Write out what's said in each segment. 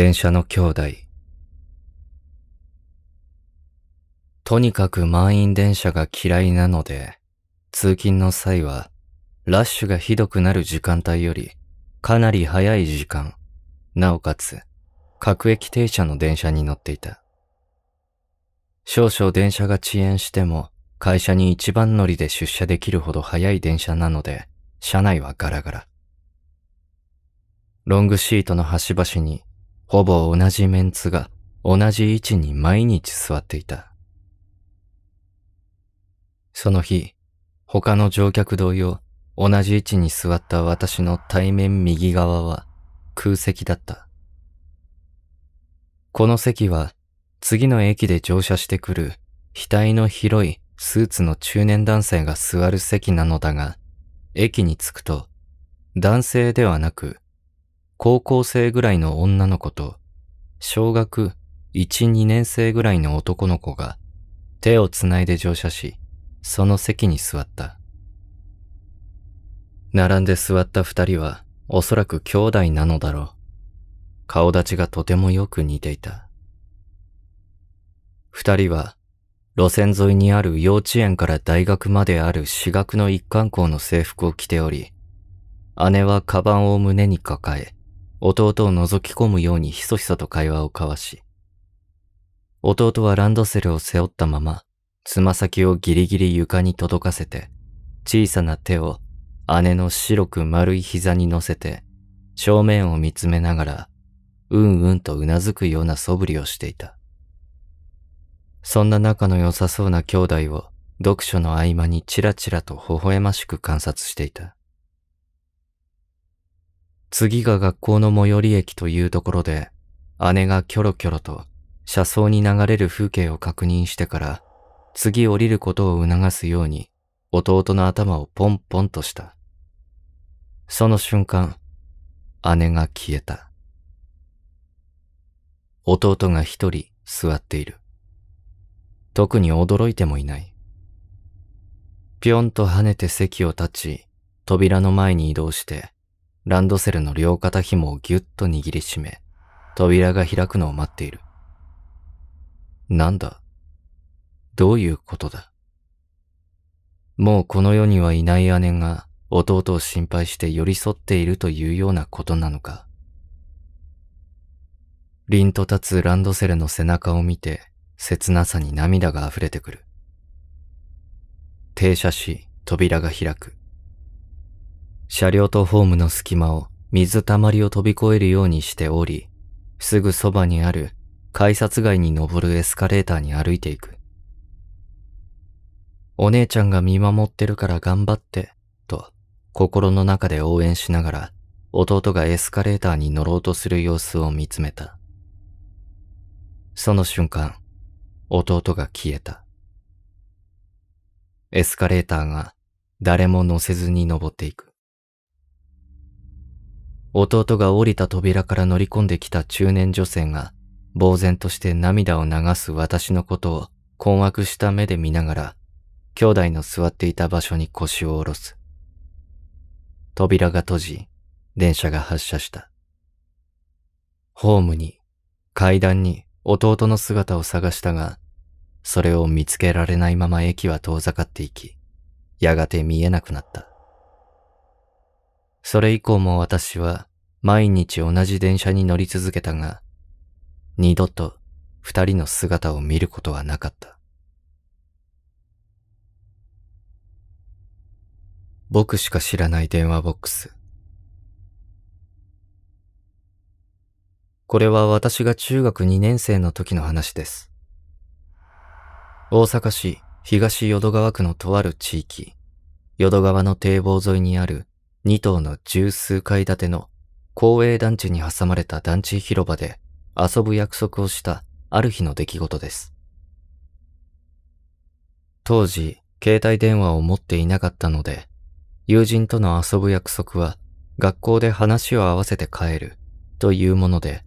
電車の兄弟。とにかく満員電車が嫌いなので、通勤の際は、ラッシュがひどくなる時間帯より、かなり早い時間、なおかつ、各駅停車の電車に乗っていた。少々電車が遅延しても、会社に一番乗りで出社できるほど早い電車なので、車内はガラガラ。ロングシートの端々にほぼ同じメンツが同じ位置に毎日座っていた。その日、他の乗客同様、同じ位置に座った私の対面右側は空席だった。この席は次の駅で乗車してくる額の広いスーツの中年男性が座る席なのだが、駅に着くと男性ではなく高校生ぐらいの女の子と、小学1、2年生ぐらいの男の子が、手をつないで乗車し、その席に座った。並んで座った二人は、おそらく兄弟なのだろう。顔立ちがとてもよく似ていた。二人は、路線沿いにある幼稚園から大学まである私学の一貫校の制服を着ており、姉はカバンを胸に抱え、弟を覗き込むようにひそひそと会話を交わし、弟はランドセルを背負ったまま、つま先をギリギリ床に届かせて、小さな手を姉の白く丸い膝に乗せて、正面を見つめながら、うんうんとうなずくような素振りをしていた。そんな仲の良さそうな兄弟を読書の合間にちらちらと微笑ましく観察していた。次が学校の最寄り駅というところで、姉がキョロキョロと車窓に流れる風景を確認してから、次降りることを促すように、弟の頭をポンポンとした。その瞬間、姉が消えた。弟が一人座っている。特に驚いてもいない。ぴょんと跳ねて席を立ち、扉の前に移動して、ランドセルの両肩紐をぎゅっと握りしめ、扉が開くのを待っている。なんだどういうことだもうこの世にはいない姉が弟を心配して寄り添っているというようなことなのか。凛と立つランドセルの背中を見て、切なさに涙が溢れてくる。停車し、扉が開く。車両とホームの隙間を水たまりを飛び越えるようにしており、すぐそばにある改札外に登るエスカレーターに歩いていく。お姉ちゃんが見守ってるから頑張って、と心の中で応援しながら弟がエスカレーターに乗ろうとする様子を見つめた。その瞬間、弟が消えた。エスカレーターが誰も乗せずに登っていく。弟が降りた扉から乗り込んできた中年女性が、呆然として涙を流す私のことを困惑した目で見ながら、兄弟の座っていた場所に腰を下ろす。扉が閉じ、電車が発車した。ホームに、階段に弟の姿を探したが、それを見つけられないまま駅は遠ざかっていき、やがて見えなくなった。それ以降も私は毎日同じ電車に乗り続けたが、二度と二人の姿を見ることはなかった。僕しか知らない電話ボックス。これは私が中学2年生の時の話です。大阪市東淀川区のとある地域、淀川の堤防沿いにある2棟の十数階建ての公営団地に挟まれた団地広場で遊ぶ約束をしたある日の出来事です。当時、携帯電話を持っていなかったので、友人との遊ぶ約束は学校で話を合わせて帰るというもので、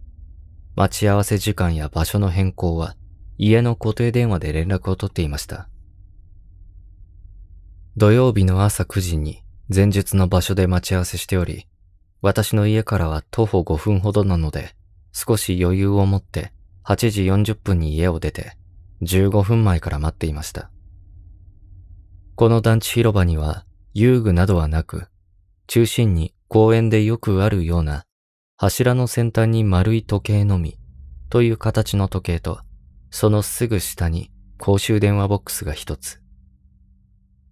待ち合わせ時間や場所の変更は家の固定電話で連絡を取っていました。土曜日の朝9時に前述の場所で待ち合わせしており、私の家からは徒歩5分ほどなので、少し余裕を持って8時40分に家を出て、15分前から待っていました。この団地広場には遊具などはなく、中心に公園でよくあるような柱の先端に丸い時計のみという形の時計と、そのすぐ下に公衆電話ボックスが一つ。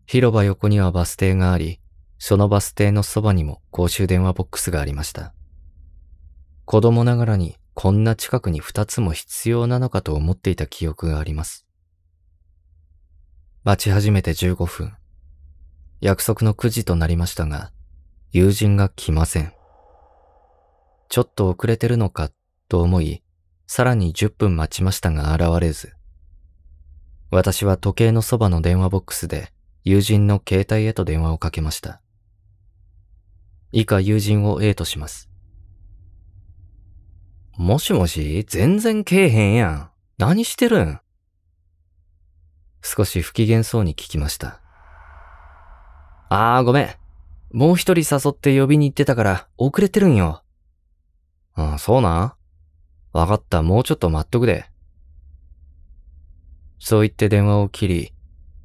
広場横にはバス停があり、そのバス停のそばにも公衆電話ボックスがありました。子供ながらにこんな近くに2つも必要なのかと思っていた記憶があります。待ち始めて15分。約束の9時となりましたが、友人が来ません。ちょっと遅れてるのかと思い、さらに10分待ちましたが現れず、私は時計のそばの電話ボックスで友人の携帯へと電話をかけました。以下友人を A とします。もしもし全然けえへんやん。何してるん少し不機嫌そうに聞きました。ああ、ごめん。もう一人誘って呼びに行ってたから遅れてるんよ。あ、そうなんわかった、もうちょっと待っとくで。そう言って電話を切り、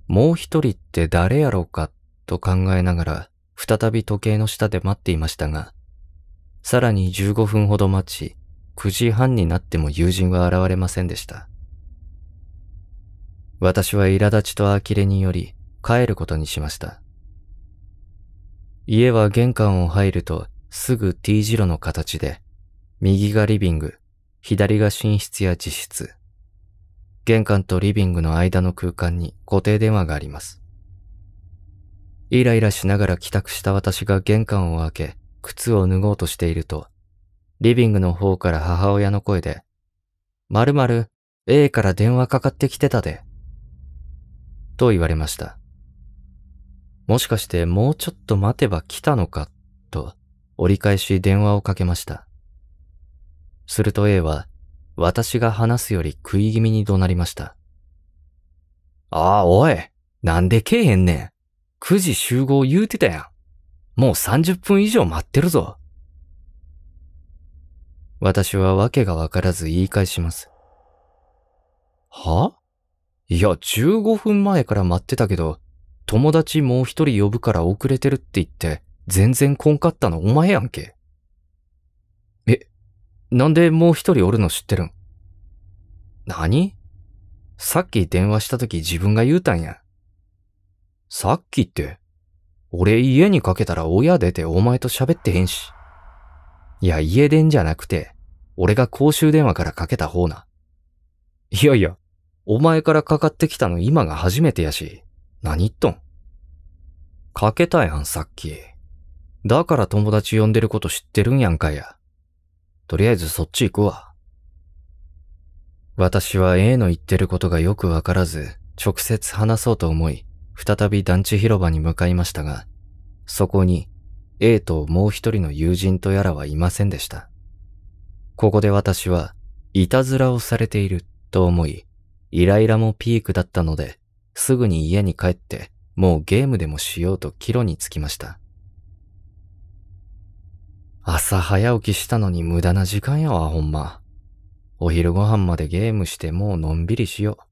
もう一人って誰やろうかと考えながら再び時計の下で待っていましたが、さらに15分ほど待ち、9時半になっても友人は現れませんでした。私は苛立ちと呆れにより帰ることにしました。家は玄関を入るとすぐ T 字路の形で、右がリビング、左が寝室や自室。玄関とリビングの間の空間に固定電話があります。イライラしながら帰宅した私が玄関を開け、靴を脱ごうとしていると、リビングの方から母親の声で、まるまる A から電話かかってきてたで、と言われました。もしかしてもうちょっと待てば来たのか、と折り返し電話をかけました。すると A は、私が話すより食い気味に怒鳴りました。ああ、おいなんでけえへんねん9時集合言うてたやん。もう30分以上待ってるぞ。私は訳がわからず言い返します。はいや、15分前から待ってたけど、友達もう一人呼ぶから遅れてるって言って、全然こんかったのお前やんけ。え、なんでもう一人おるの知ってるん何さっき電話した時自分が言うたんや。さっきって、俺家にかけたら親出てお前と喋ってへんし。いや、家電じゃなくて、俺が公衆電話からかけた方な。いやいや、お前からかかってきたの今が初めてやし、何言っとん。かけたやん、さっき。だから友達呼んでること知ってるんやんかや。とりあえずそっち行くわ。私は A の言ってることがよくわからず、直接話そうと思い、再び団地広場に向かいましたが、そこに A ともう一人の友人とやらはいませんでした。ここで私は、いたずらをされていると思い、イライラもピークだったので、すぐに家に帰って、もうゲームでもしようと帰路に着きました。朝早起きしたのに無駄な時間やわ、ほんま。お昼ご飯までゲームしてもうのんびりしよう。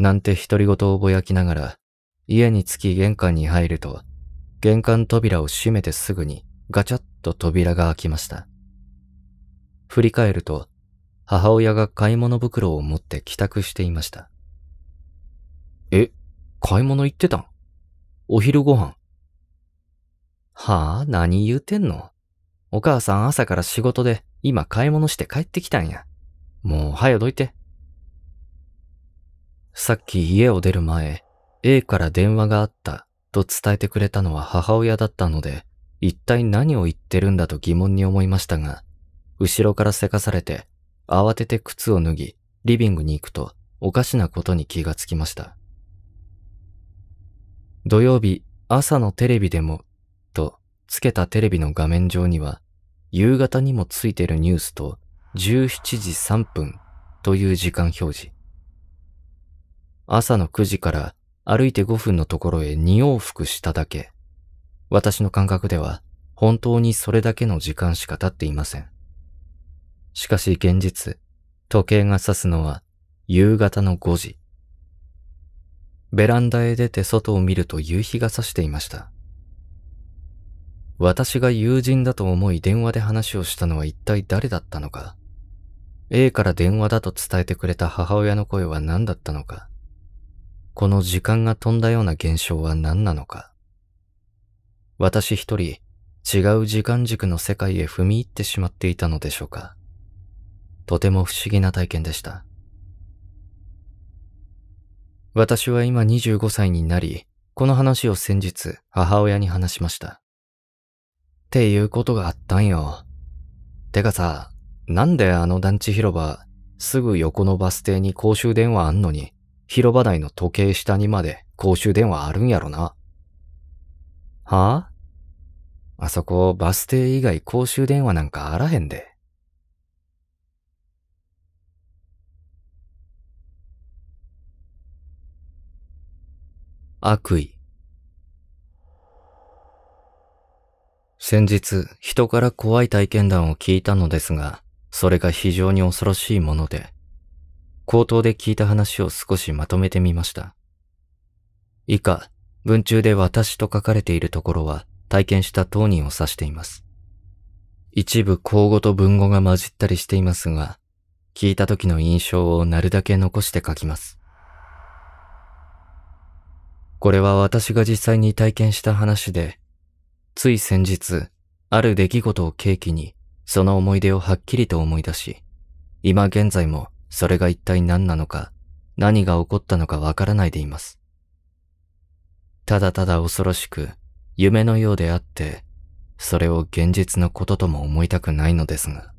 なんて独り言をぼやきながら、家に着き玄関に入ると、玄関扉を閉めてすぐにガチャッと扉が開きました。振り返ると、母親が買い物袋を持って帰宅していました。え、買い物行ってたんお昼ご飯。はあ、何言うてんのお母さん朝から仕事で今買い物して帰ってきたんや。もう早どいて。さっき家を出る前、A から電話があったと伝えてくれたのは母親だったので、一体何を言ってるんだと疑問に思いましたが、後ろからせかされて、慌てて靴を脱ぎ、リビングに行くと、おかしなことに気がつきました。土曜日、朝のテレビでも、と、つけたテレビの画面上には、夕方にもついてるニュースと、17時3分という時間表示。朝の9時から歩いて5分のところへ2往復しただけ。私の感覚では本当にそれだけの時間しか経っていません。しかし現実、時計が指すのは夕方の5時。ベランダへ出て外を見ると夕日が差していました。私が友人だと思い電話で話をしたのは一体誰だったのか。A から電話だと伝えてくれた母親の声は何だったのか。この時間が飛んだような現象は何なのか。私一人違う時間軸の世界へ踏み入ってしまっていたのでしょうか。とても不思議な体験でした。私は今25歳になり、この話を先日母親に話しました。っていうことがあったんよ。てかさ、なんであの団地広場、すぐ横のバス停に公衆電話あんのに、広場内の時計下にまで公衆電話あるんやろな。はああそこバス停以外公衆電話なんかあらへんで。悪意。先日、人から怖い体験談を聞いたのですが、それが非常に恐ろしいもので、口頭で聞いた話を少しまとめてみました。以下、文中で私と書かれているところは体験した当人を指しています。一部口語と文語が混じったりしていますが、聞いた時の印象をなるだけ残して書きます。これは私が実際に体験した話で、つい先日、ある出来事を契機に、その思い出をはっきりと思い出し、今現在もそれが一体何なのか、何が起こったのかわからないでいます。ただただ恐ろしく、夢のようであって、それを現実のこととも思いたくないのですが。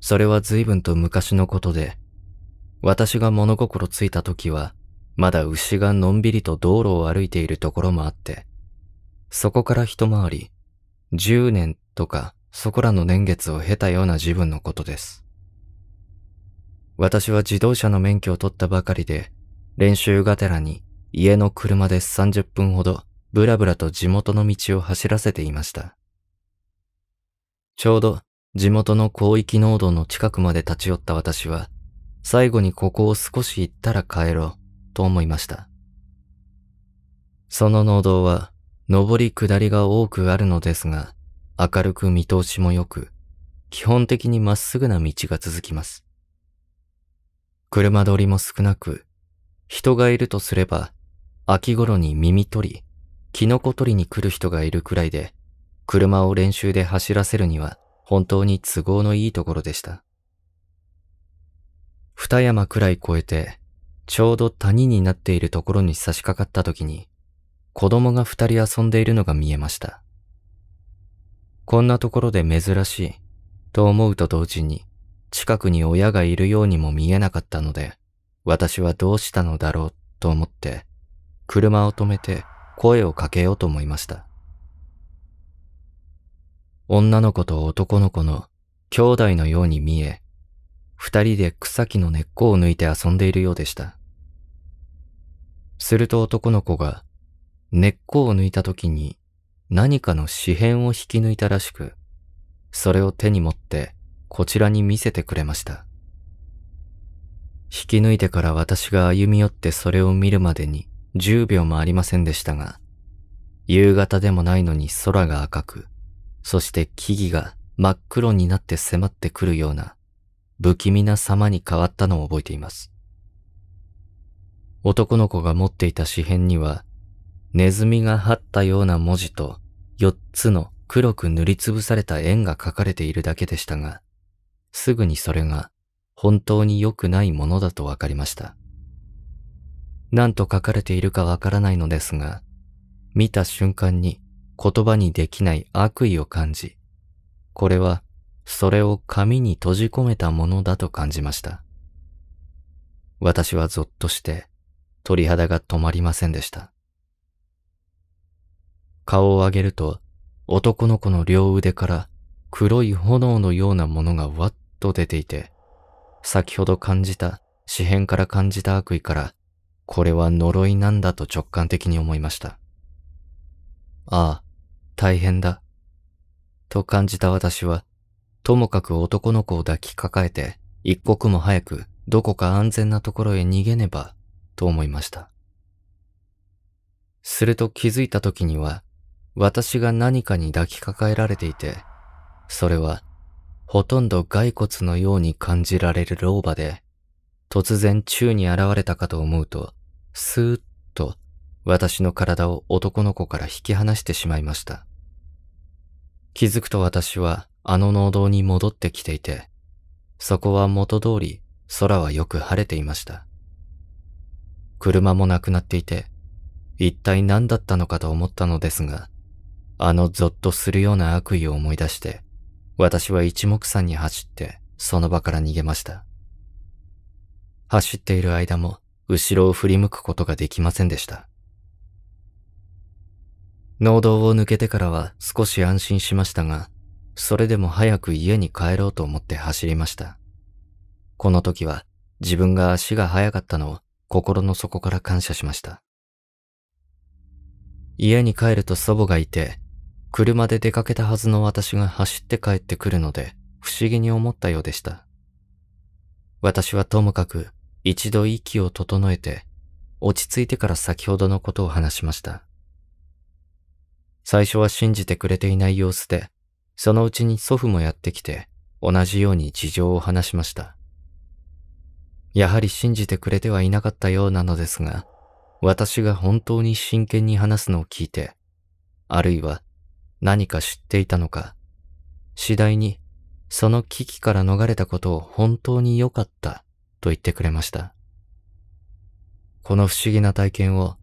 それは随分と昔のことで、私が物心ついた時は、まだ牛がのんびりと道路を歩いているところもあって、そこから一回り、十年とかそこらの年月を経たような自分のことです。私は自動車の免許を取ったばかりで、練習がてらに家の車で30分ほどブラブラと地元の道を走らせていました。ちょうど地元の広域農道の近くまで立ち寄った私は、最後にここを少し行ったら帰ろうと思いました。その農道は上り下りが多くあるのですが、明るく見通しも良く、基本的にまっすぐな道が続きます。車通りも少なく、人がいるとすれば、秋頃に耳取り、キノコ取りに来る人がいるくらいで、車を練習で走らせるには本当に都合のいいところでした。二山くらい越えて、ちょうど谷になっているところに差し掛かった時に、子供が二人遊んでいるのが見えました。こんなところで珍しい、と思うと同時に、近くに親がいるようにも見えなかったので、私はどうしたのだろうと思って、車を止めて声をかけようと思いました。女の子と男の子の兄弟のように見え、二人で草木の根っこを抜いて遊んでいるようでした。すると男の子が根っこを抜いた時に何かの紙片を引き抜いたらしく、それを手に持ってこちらに見せてくれました。引き抜いてから私が歩み寄ってそれを見るまでに10秒もありませんでしたが、夕方でもないのに空が赤く、そして木々が真っ黒になって迫ってくるような不気味な様に変わったのを覚えています。男の子が持っていた紙片には、ネズミが張ったような文字と4つの黒く塗りつぶされた円が書かれているだけでしたが、すぐにそれが本当に良くないものだとわかりました。何と書かれているかわからないのですが、見た瞬間に言葉にできない悪意を感じ、これはそれを紙に閉じ込めたものだと感じました。私はぞっとして鳥肌が止まりませんでした。顔を上げると男の子の両腕から黒い炎のようなものがわっと出ていて、先ほど感じた、詩片から感じた悪意から、これは呪いなんだと直感的に思いました。ああ、大変だ。と感じた私は、ともかく男の子を抱きかかえて、一刻も早くどこか安全なところへ逃げねば、と思いました。すると気づいた時には、私が何かに抱きかかえられていて、それはほとんど骸骨のように感じられる老婆で、突然宙に現れたかと思うと、スーッと私の体を男の子から引き離してしまいました。気づくと私はあの農道に戻ってきていて、そこは元通り空はよく晴れていました。車もなくなっていて、一体何だったのかと思ったのですが、あのゾッとするような悪意を思い出して、私は一目散に走ってその場から逃げました。走っている間も後ろを振り向くことができませんでした。農道を抜けてからは少し安心しましたが、それでも早く家に帰ろうと思って走りました。この時は自分が足が速かったのを心の底から感謝しました。家に帰ると祖母がいて車で出かけたはずの私が走って帰ってくるので、不思議に思ったようでした。私はともかく一度息を整えて、落ち着いてから先ほどのことを話しました。最初は信じてくれていない様子で、そのうちに祖父もやってきて、同じように事情を話しました。やはり信じてくれてはいなかったようなのですが、私が本当に真剣に話すのを聞いて、あるいは何か知っていたのか、次第にその危機から逃れたことを本当に良かったと言ってくれました。この不思議な体験を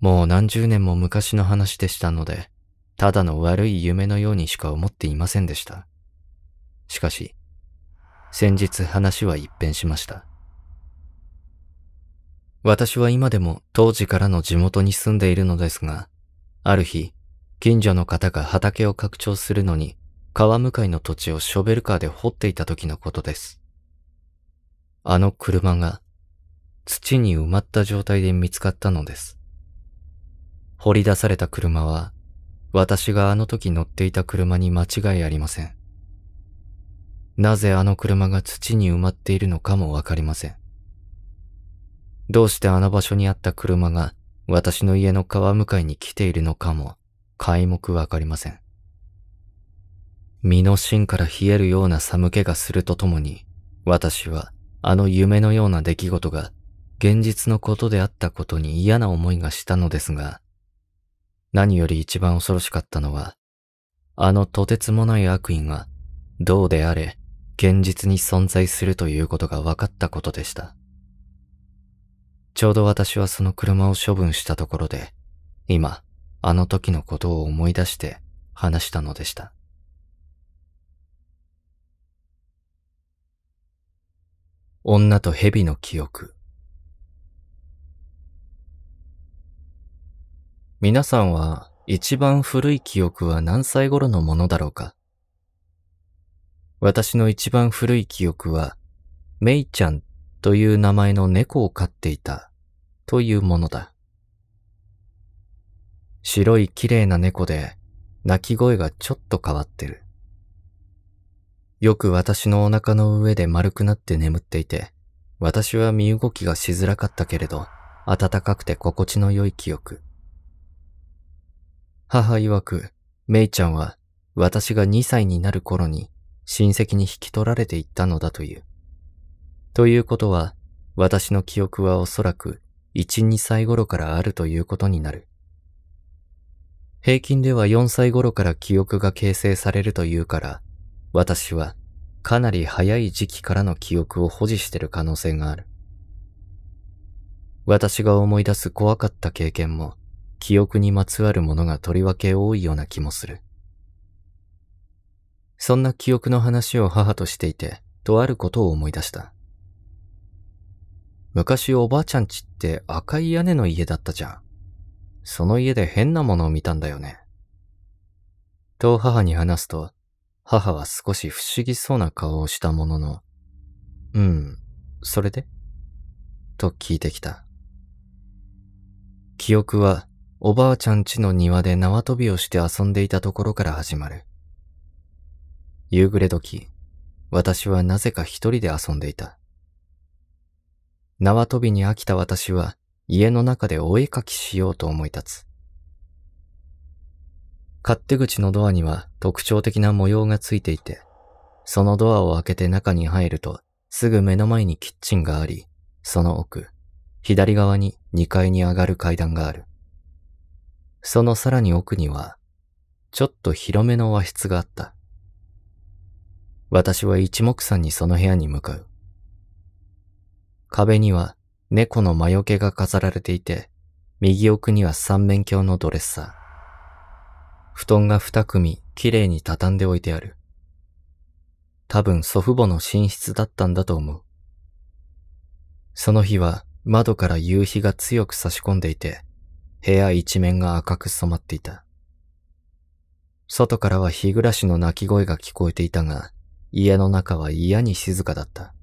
もう何十年も昔の話でしたので、ただの悪い夢のようにしか思っていませんでした。しかし、先日話は一変しました。私は今でも当時からの地元に住んでいるのですが、ある日、近所の方が畑を拡張するのに、川向かいの土地をショベルカーで掘っていた時のことです。あの車が土に埋まった状態で見つかったのです。掘り出された車は、私があの時乗っていた車に間違いありません。なぜあの車が土に埋まっているのかもわかりません。どうしてあの場所にあった車が私の家の川向かいに来ているのかも皆目わかりません。身の芯から冷えるような寒気がするとともに、私はあの夢のような出来事が現実のことであったことに嫌な思いがしたのですが、何より一番恐ろしかったのは、あのとてつもない悪意がどうであれ現実に存在するということが分かったことでした。ちょうど私はその車を処分したところで、今、あの時のことを思い出して話したのでした。女と蛇の記憶。皆さんは一番古い記憶は何歳頃のものだろうか私の一番古い記憶は、メイちゃんという名前の猫を飼っていたというものだ。白い綺麗な猫で、鳴き声がちょっと変わってる。よく私のお腹の上で丸くなって眠っていて、私は身動きがしづらかったけれど、暖かくて心地の良い記憶。母曰く、めいちゃんは私が2歳になる頃に親戚に引き取られていったのだという。ということは、私の記憶はおそらく1、2歳頃からあるということになる。平均では4歳頃から記憶が形成されるというから、私はかなり早い時期からの記憶を保持してる可能性がある。私が思い出す怖かった経験も、記憶にまつわるものがとりわけ多いような気もする。そんな記憶の話を母としていて、とあることを思い出した。昔おばあちゃんちって赤い屋根の家だったじゃん。その家で変なものを見たんだよね。と母に話すと、母は少し不思議そうな顔をしたものの、うん、それでと聞いてきた。記憶は、おばあちゃん家の庭で縄跳びをして遊んでいたところから始まる。夕暮れ時、私はなぜか一人で遊んでいた。縄跳びに飽きた私は、家の中でお絵かきしようと思い立つ。勝手口のドアには特徴的な模様がついていて、そのドアを開けて中に入ると、すぐ目の前にキッチンがあり、その奥、左側に2階に上がる階段がある。そのさらに奥には、ちょっと広めの和室があった。私は一目散にその部屋に向かう。壁には猫の魔除けが飾られていて、右奥には三面鏡のドレッサー。布団が二組綺麗に畳んでおいてある。多分祖父母の寝室だったんだと思う。その日は窓から夕日が強く差し込んでいて、部屋一面が赤く染まっていた。外からは日暮らしの鳴き声が聞こえていたが、家の中は嫌に静かだった。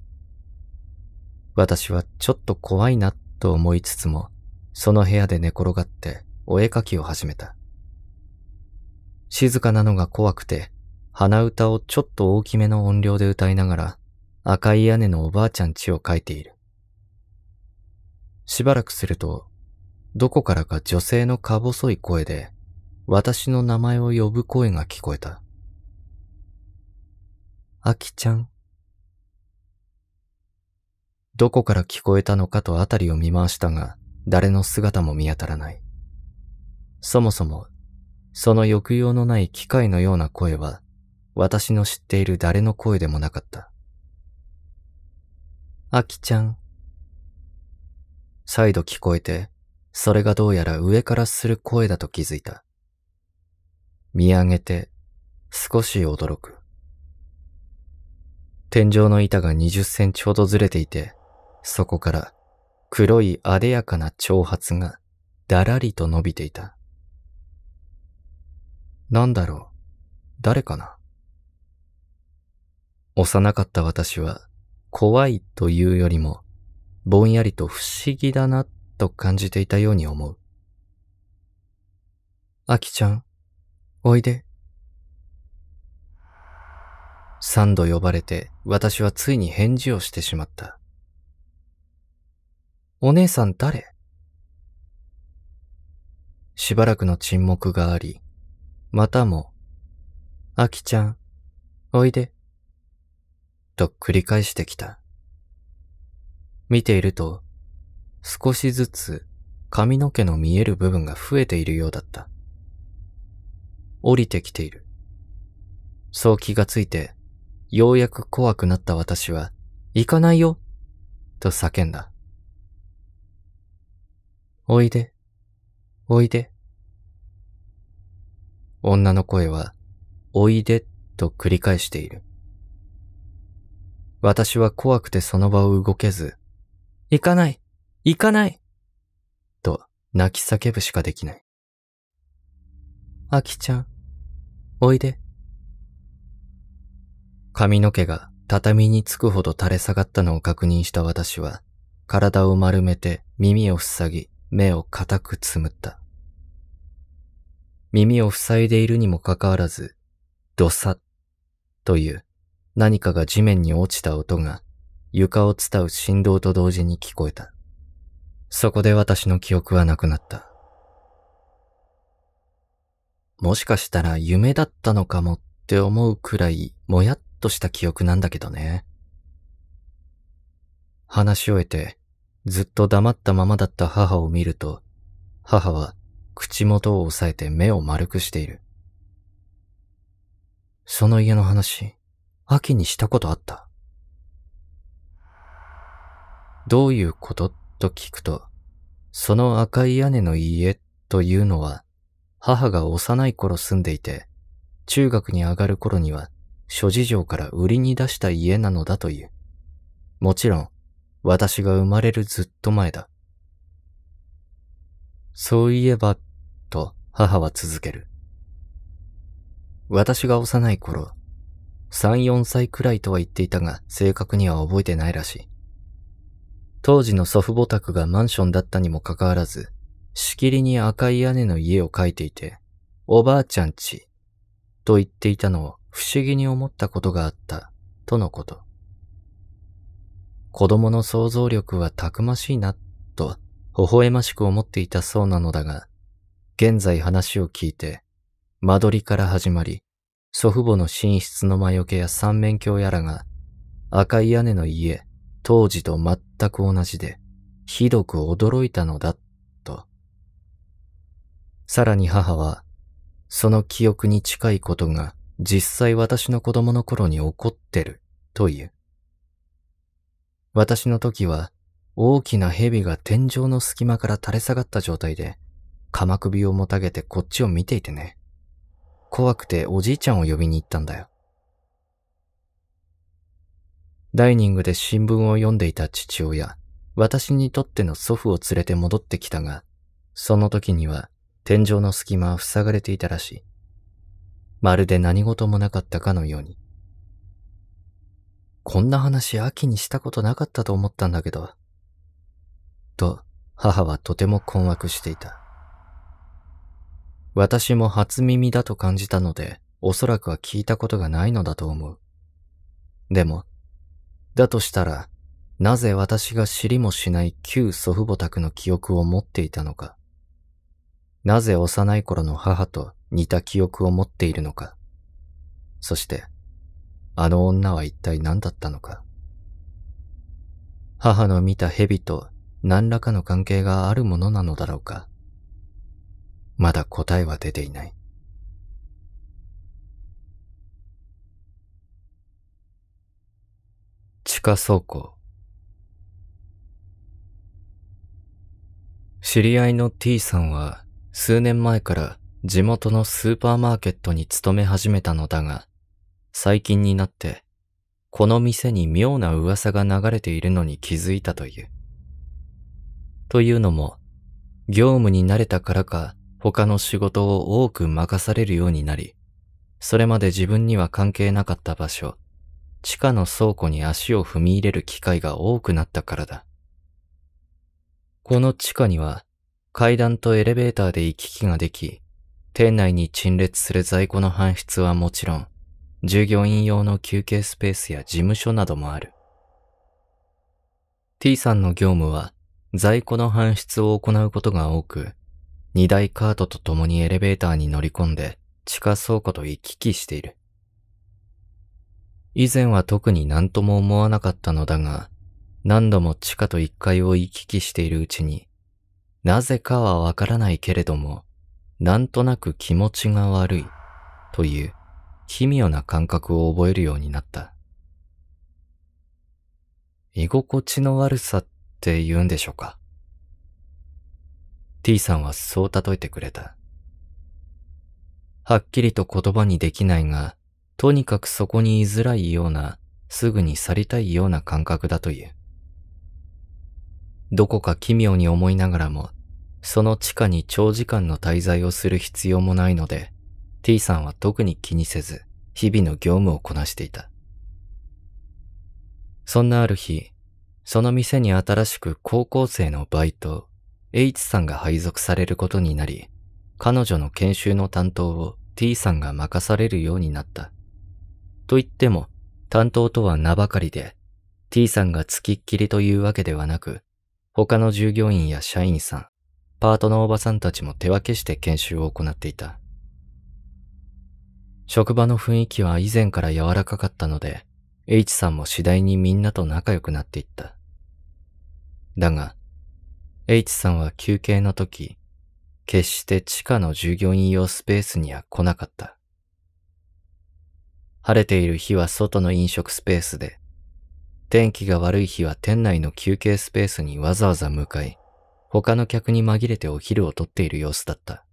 私はちょっと怖いなと思いつつも、その部屋で寝転がってお絵かきを始めた。静かなのが怖くて、鼻歌をちょっと大きめの音量で歌いながら、赤い屋根のおばあちゃん家を描いている。しばらくすると、どこからか女性のか細い声で、私の名前を呼ぶ声が聞こえた。あきちゃん。どこから聞こえたのかと辺りを見回したが、誰の姿も見当たらない。そもそも、その抑揚のない機械のような声は、私の知っている誰の声でもなかった。あきちゃん。再度聞こえて、それがどうやら上からする声だと気づいた。見上げて、少し驚く。天井の板が20センチほどずれていて、そこから黒い艶やかな長髪がだらりと伸びていた。なんだろう誰かな幼かった私は怖いというよりもぼんやりと不思議だなと感じていたように思う。あきちゃん、おいで。三度呼ばれて私はついに返事をしてしまった。お姉さん誰しばらくの沈黙があり、またも、あきちゃん、おいで、と繰り返してきた。見ていると、少しずつ髪の毛の見える部分が増えているようだった。降りてきている。そう気がついて、ようやく怖くなった私は、行かないよ、と叫んだ。おいで、おいで。女の声は、おいでと繰り返している。私は怖くてその場を動けず、行かない行かないと泣き叫ぶしかできない。あきちゃん、おいで。髪の毛が畳につくほど垂れ下がったのを確認した私は、体を丸めて耳を塞ぎ、目を固くつむった。耳を塞いでいるにもかかわらず、ドサッという何かが地面に落ちた音が床を伝う振動と同時に聞こえた。そこで私の記憶はなくなった。もしかしたら夢だったのかもって思うくらいもやっとした記憶なんだけどね。話し終えてずっと黙ったままだった母を見ると、母は口元を押さえて目を丸くしている。その家の話、秋にしたことあった。どういうことと聞くと、その赤い屋根の家というのは、母が幼い頃住んでいて、中学に上がる頃には諸事情から売りに出した家なのだという。もちろん、私が生まれるずっと前だ。そういえば、と母は続ける。私が幼い頃、3、4歳くらいとは言っていたが、正確には覚えてないらしい。当時の祖父母宅がマンションだったにもかかわらず、しきりに赤い屋根の家を描いていて、おばあちゃんち、と言っていたのを不思議に思ったことがあった、とのこと。子供の想像力はたくましいな、と微笑ましく思っていたそうなのだが、現在話を聞いて、間取りから始まり、祖父母の寝室の魔除けや三面鏡やらが、赤い屋根の家、当時と全く同じで、ひどく驚いたのだ、と。さらに母は、その記憶に近いことが実際私の子供の頃に起こってる、という。私の時は大きな蛇が天井の隙間から垂れ下がった状態で、鎌首をもたげてこっちを見ていてね。怖くておじいちゃんを呼びに行ったんだよ。ダイニングで新聞を読んでいた父親、私にとっての祖父を連れて戻ってきたが、その時には天井の隙間は塞がれていたらしい。まるで何事もなかったかのように。こんな話秋にしたことなかったと思ったんだけど。と、母はとても困惑していた。私も初耳だと感じたので、おそらくは聞いたことがないのだと思う。でも、だとしたら、なぜ私が知りもしない旧祖父母宅の記憶を持っていたのか。なぜ幼い頃の母と似た記憶を持っているのか。そして、あの女は一体何だったのか。母の見た蛇と何らかの関係があるものなのだろうか。まだ答えは出ていない。地下倉庫。知り合いの T さんは数年前から地元のスーパーマーケットに勤め始めたのだが、最近になって、この店に妙な噂が流れているのに気づいたという。というのも、業務に慣れたからか他の仕事を多く任されるようになり、それまで自分には関係なかった場所、地下の倉庫に足を踏み入れる機会が多くなったからだ。この地下には階段とエレベーターで行き来ができ、店内に陳列する在庫の搬出はもちろん、従業員用の休憩スペースや事務所などもある。T さんの業務は在庫の搬出を行うことが多く、2台カートと共にエレベーターに乗り込んで地下倉庫と行き来している。以前は特に何とも思わなかったのだが、何度も地下と1階を行き来しているうちに、なぜかはわからないけれども、なんとなく気持ちが悪いという奇妙な感覚を覚えるようになった。居心地の悪さって言うんでしょうか。T さんはそう例えてくれた。はっきりと言葉にできないが、とにかくそこに居づらいような、すぐに去りたいような感覚だという。どこか奇妙に思いながらも、その地下に長時間の滞在をする必要もないので、T さんは特に気にせず、日々の業務をこなしていた。そんなある日、その店に新しく高校生のバイト、H さんが配属されることになり、彼女の研修の担当を T さんが任されるようになった。と言っても、担当とは名ばかりで、T さんが付きっきりというわけではなく、他の従業員や社員さん、パートのおばさんたちも手分けして研修を行っていた。職場の雰囲気は以前から柔らかかったので、H さんも次第にみんなと仲良くなっていった。だが、H さんは休憩の時、決して地下の従業員用スペースには来なかった。晴れている日は外の飲食スペースで、天気が悪い日は店内の休憩スペースにわざわざ向かい、他の客に紛れてお昼をとっている様子だった。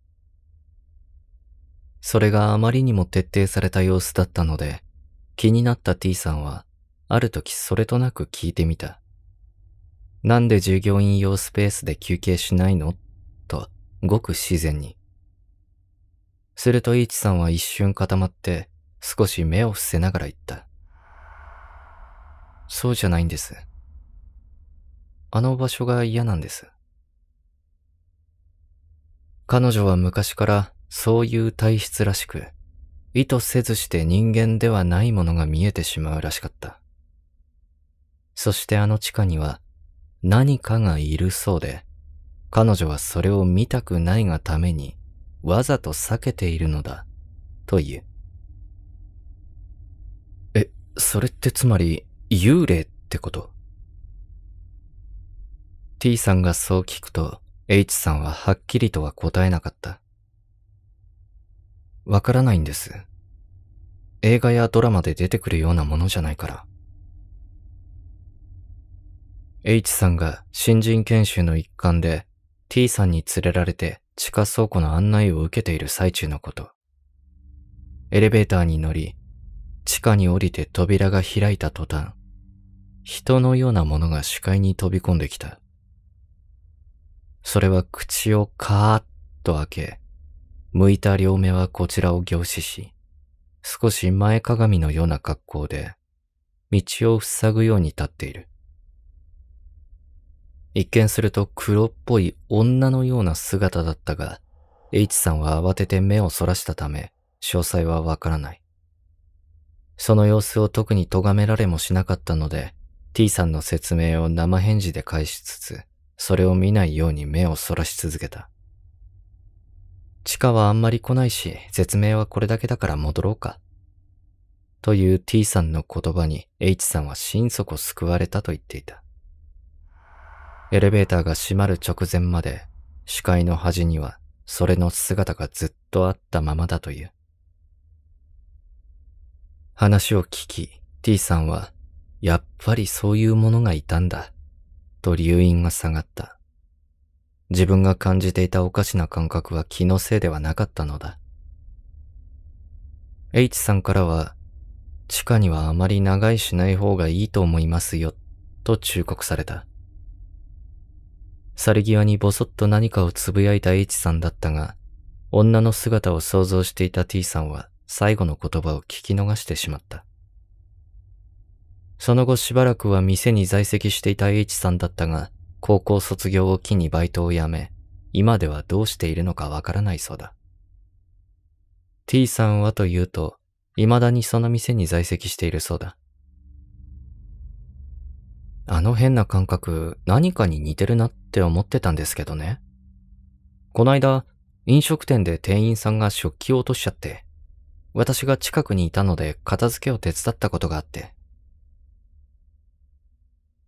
それがあまりにも徹底された様子だったので、気になった T さんは、ある時それとなく聞いてみた。なんで従業員用スペースで休憩しないのと、ごく自然に。すると、イーチさんは一瞬固まって、少し目を伏せながら言った。そうじゃないんです。あの場所が嫌なんです。彼女は昔からそういう体質らしく、意図せずして人間ではないものが見えてしまうらしかった。そしてあの地下には何かがいるそうで、彼女はそれを見たくないがためにわざと避けているのだ、という。え、それってつまり幽霊ってこと ?T さんがそう聞くと H さんははっきりとは答えなかった。わからないんです。映画やドラマで出てくるようなものじゃないから。H さんが新人研修の一環で T さんに連れられて地下倉庫の案内を受けている最中のこと。エレベーターに乗り、地下に降りて扉が開いた途端、人のようなものが視界に飛び込んできた。それは口をカーッと開け、向いた両目はこちらを凝視し、少し前かがみのような格好で、道を塞ぐように立っている。一見すると黒っぽい女のような姿だったが、H さんは慌てて目をそらしたため、詳細はわからない。その様子を特に咎められもしなかったので、T さんの説明を生返事で返しつつ、それを見ないように目をそらし続けた。地下はあんまり来ないし、説明はこれだけだから戻ろうか。という T さんの言葉に H さんは心底救われたと言っていた。エレベーターが閉まる直前まで、視界の端にはそれの姿がずっとあったままだという。話を聞き、T さんは、やっぱりそういうものがいたんだ、と留飲が下がった。自分が感じていたおかしな感覚は気のせいではなかったのだ。H さんからは、地下にはあまり長居しない方がいいと思いますよ、と忠告された。去り際にぼそっと何かをつぶやいた H さんだったが、女の姿を想像していた T さんは最後の言葉を聞き逃してしまった。その後しばらくは店に在籍していた H さんだったが、高校卒業を機にバイトを辞め、今ではどうしているのかわからないそうだ。T さんはというと、未だにその店に在籍しているそうだ。あの変な感覚、何かに似てるなって思ってたんですけどね。こないだ、飲食店で店員さんが食器を落としちゃって、私が近くにいたので片付けを手伝ったことがあって。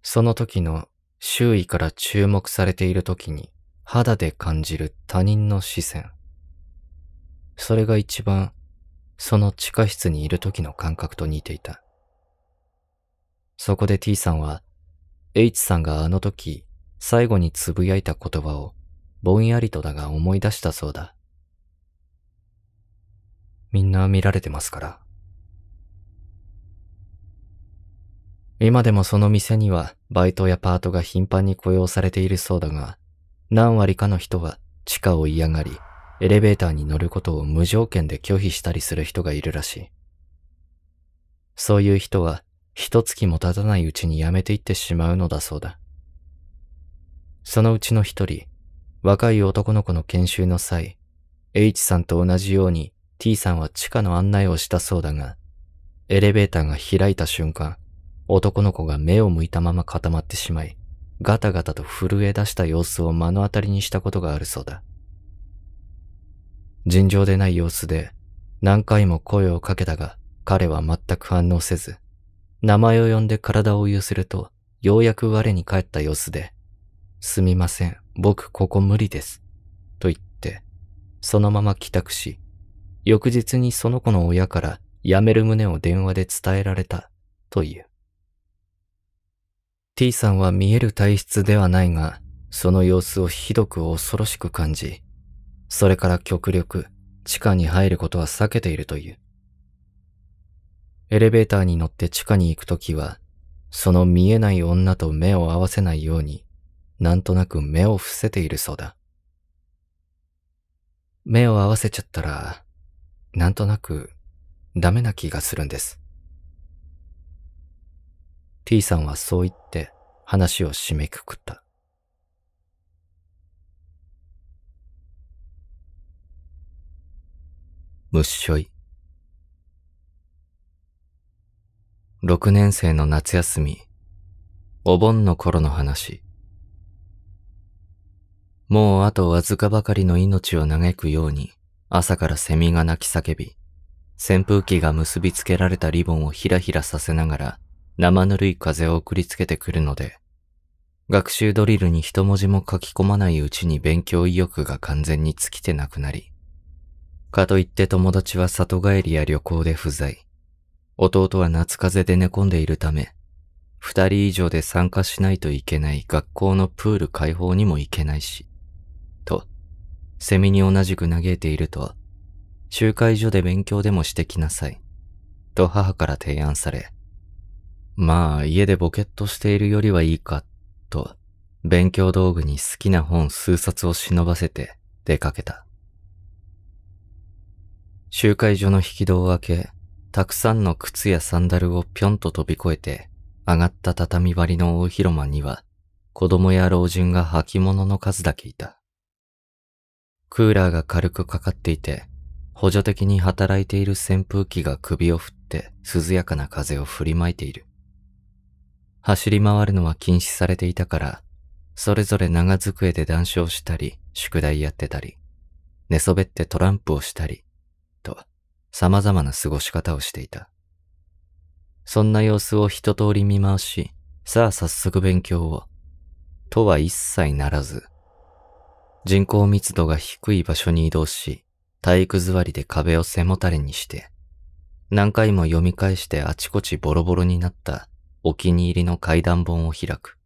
その時の周囲から注目されている時に肌で感じる他人の視線。それが一番その地下室にいる時の感覚と似ていた。そこで T さんは H さんがあの時最後につぶやいた言葉をぼんやりとだが思い出したそうだ。みんな見られてますから。今でもその店にはバイトやパートが頻繁に雇用されているそうだが、何割かの人は地下を嫌がり、エレベーターに乗ることを無条件で拒否したりする人がいるらしい。そういう人は、一月も経たないうちに辞めていってしまうのだそうだ。そのうちの一人、若い男の子の研修の際、H さんと同じように T さんは地下の案内をしたそうだが、エレベーターが開いた瞬間、男の子が目を向いたまま固まってしまい、ガタガタと震え出した様子を目の当たりにしたことがあるそうだ。尋常でない様子で、何回も声をかけたが、彼は全く反応せず、名前を呼んで体を揺すると、ようやく我に返った様子で、すみません、僕ここ無理です。と言って、そのまま帰宅し、翌日にその子の親から辞める旨を電話で伝えられた、という。T さんは見える体質ではないが、その様子をひどく恐ろしく感じ、それから極力地下に入ることは避けているという。エレベーターに乗って地下に行くときは、その見えない女と目を合わせないように、なんとなく目を伏せているそうだ。目を合わせちゃったら、なんとなくダメな気がするんです。T さんはそう言って話を締めくくった。むっしょい。六年生の夏休み、お盆の頃の話。もうあとわずかばかりの命を嘆くように、朝からセミが鳴き叫び、扇風機が結びつけられたリボンをひらひらさせながら、生ぬるい風を送りつけてくるので、学習ドリルに一文字も書き込まないうちに勉強意欲が完全に尽きてなくなり、かといって友達は里帰りや旅行で不在、弟は夏風邪で寝込んでいるため、二人以上で参加しないといけない学校のプール開放にも行けないし、と、セミに同じく嘆いていると、集会所で勉強でもしてきなさい、と母から提案され、まあ、家でボケっとしているよりはいいか、と、勉強道具に好きな本数冊を忍ばせて出かけた。集会所の引き戸を開け、たくさんの靴やサンダルをぴょんと飛び越えて、上がった畳張りの大広間には、子供や老人が履物の数だけいた。クーラーが軽くかかっていて、補助的に働いている扇風機が首を振って涼やかな風を振りまいている。走り回るのは禁止されていたから、それぞれ長机で談笑したり、宿題やってたり、寝そべってトランプをしたり、と、様々な過ごし方をしていた。そんな様子を一通り見回し、さあ早速勉強を、とは一切ならず、人口密度が低い場所に移動し、体育座りで壁を背もたれにして、何回も読み返してあちこちボロボロになったお気に入りの階段本を開く。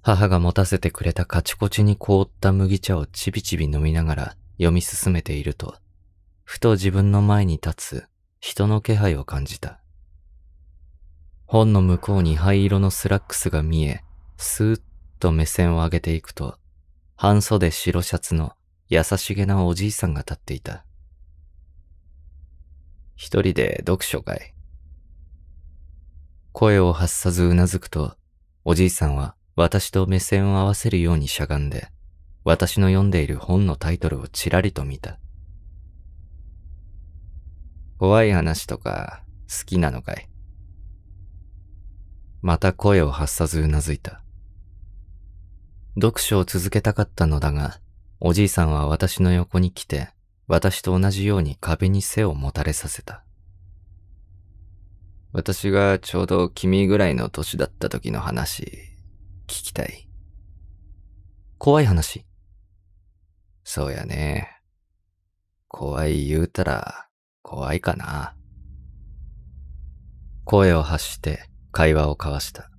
母が持たせてくれたカチコチに凍った麦茶をちびちび飲みながら読み進めていると、ふと自分の前に立つ人の気配を感じた。本の向こうに灰色のスラックスが見え、スーッと目線を上げていくと、半袖白シャツの優しげなおじいさんが立っていた。一人で読書会。声を発さずうなずくと、おじいさんは私と目線を合わせるようにしゃがんで、私の読んでいる本のタイトルをちらりと見た。怖い話とか好きなのかいまた声を発さずうなずいた。読書を続けたかったのだが、おじいさんは私の横に来て、私と同じように壁に背をもたれさせた。私がちょうど君ぐらいの歳だった時の話、聞きたい。怖い話そうやね。怖い言うたら、怖いかな。声を発して会話を交わした。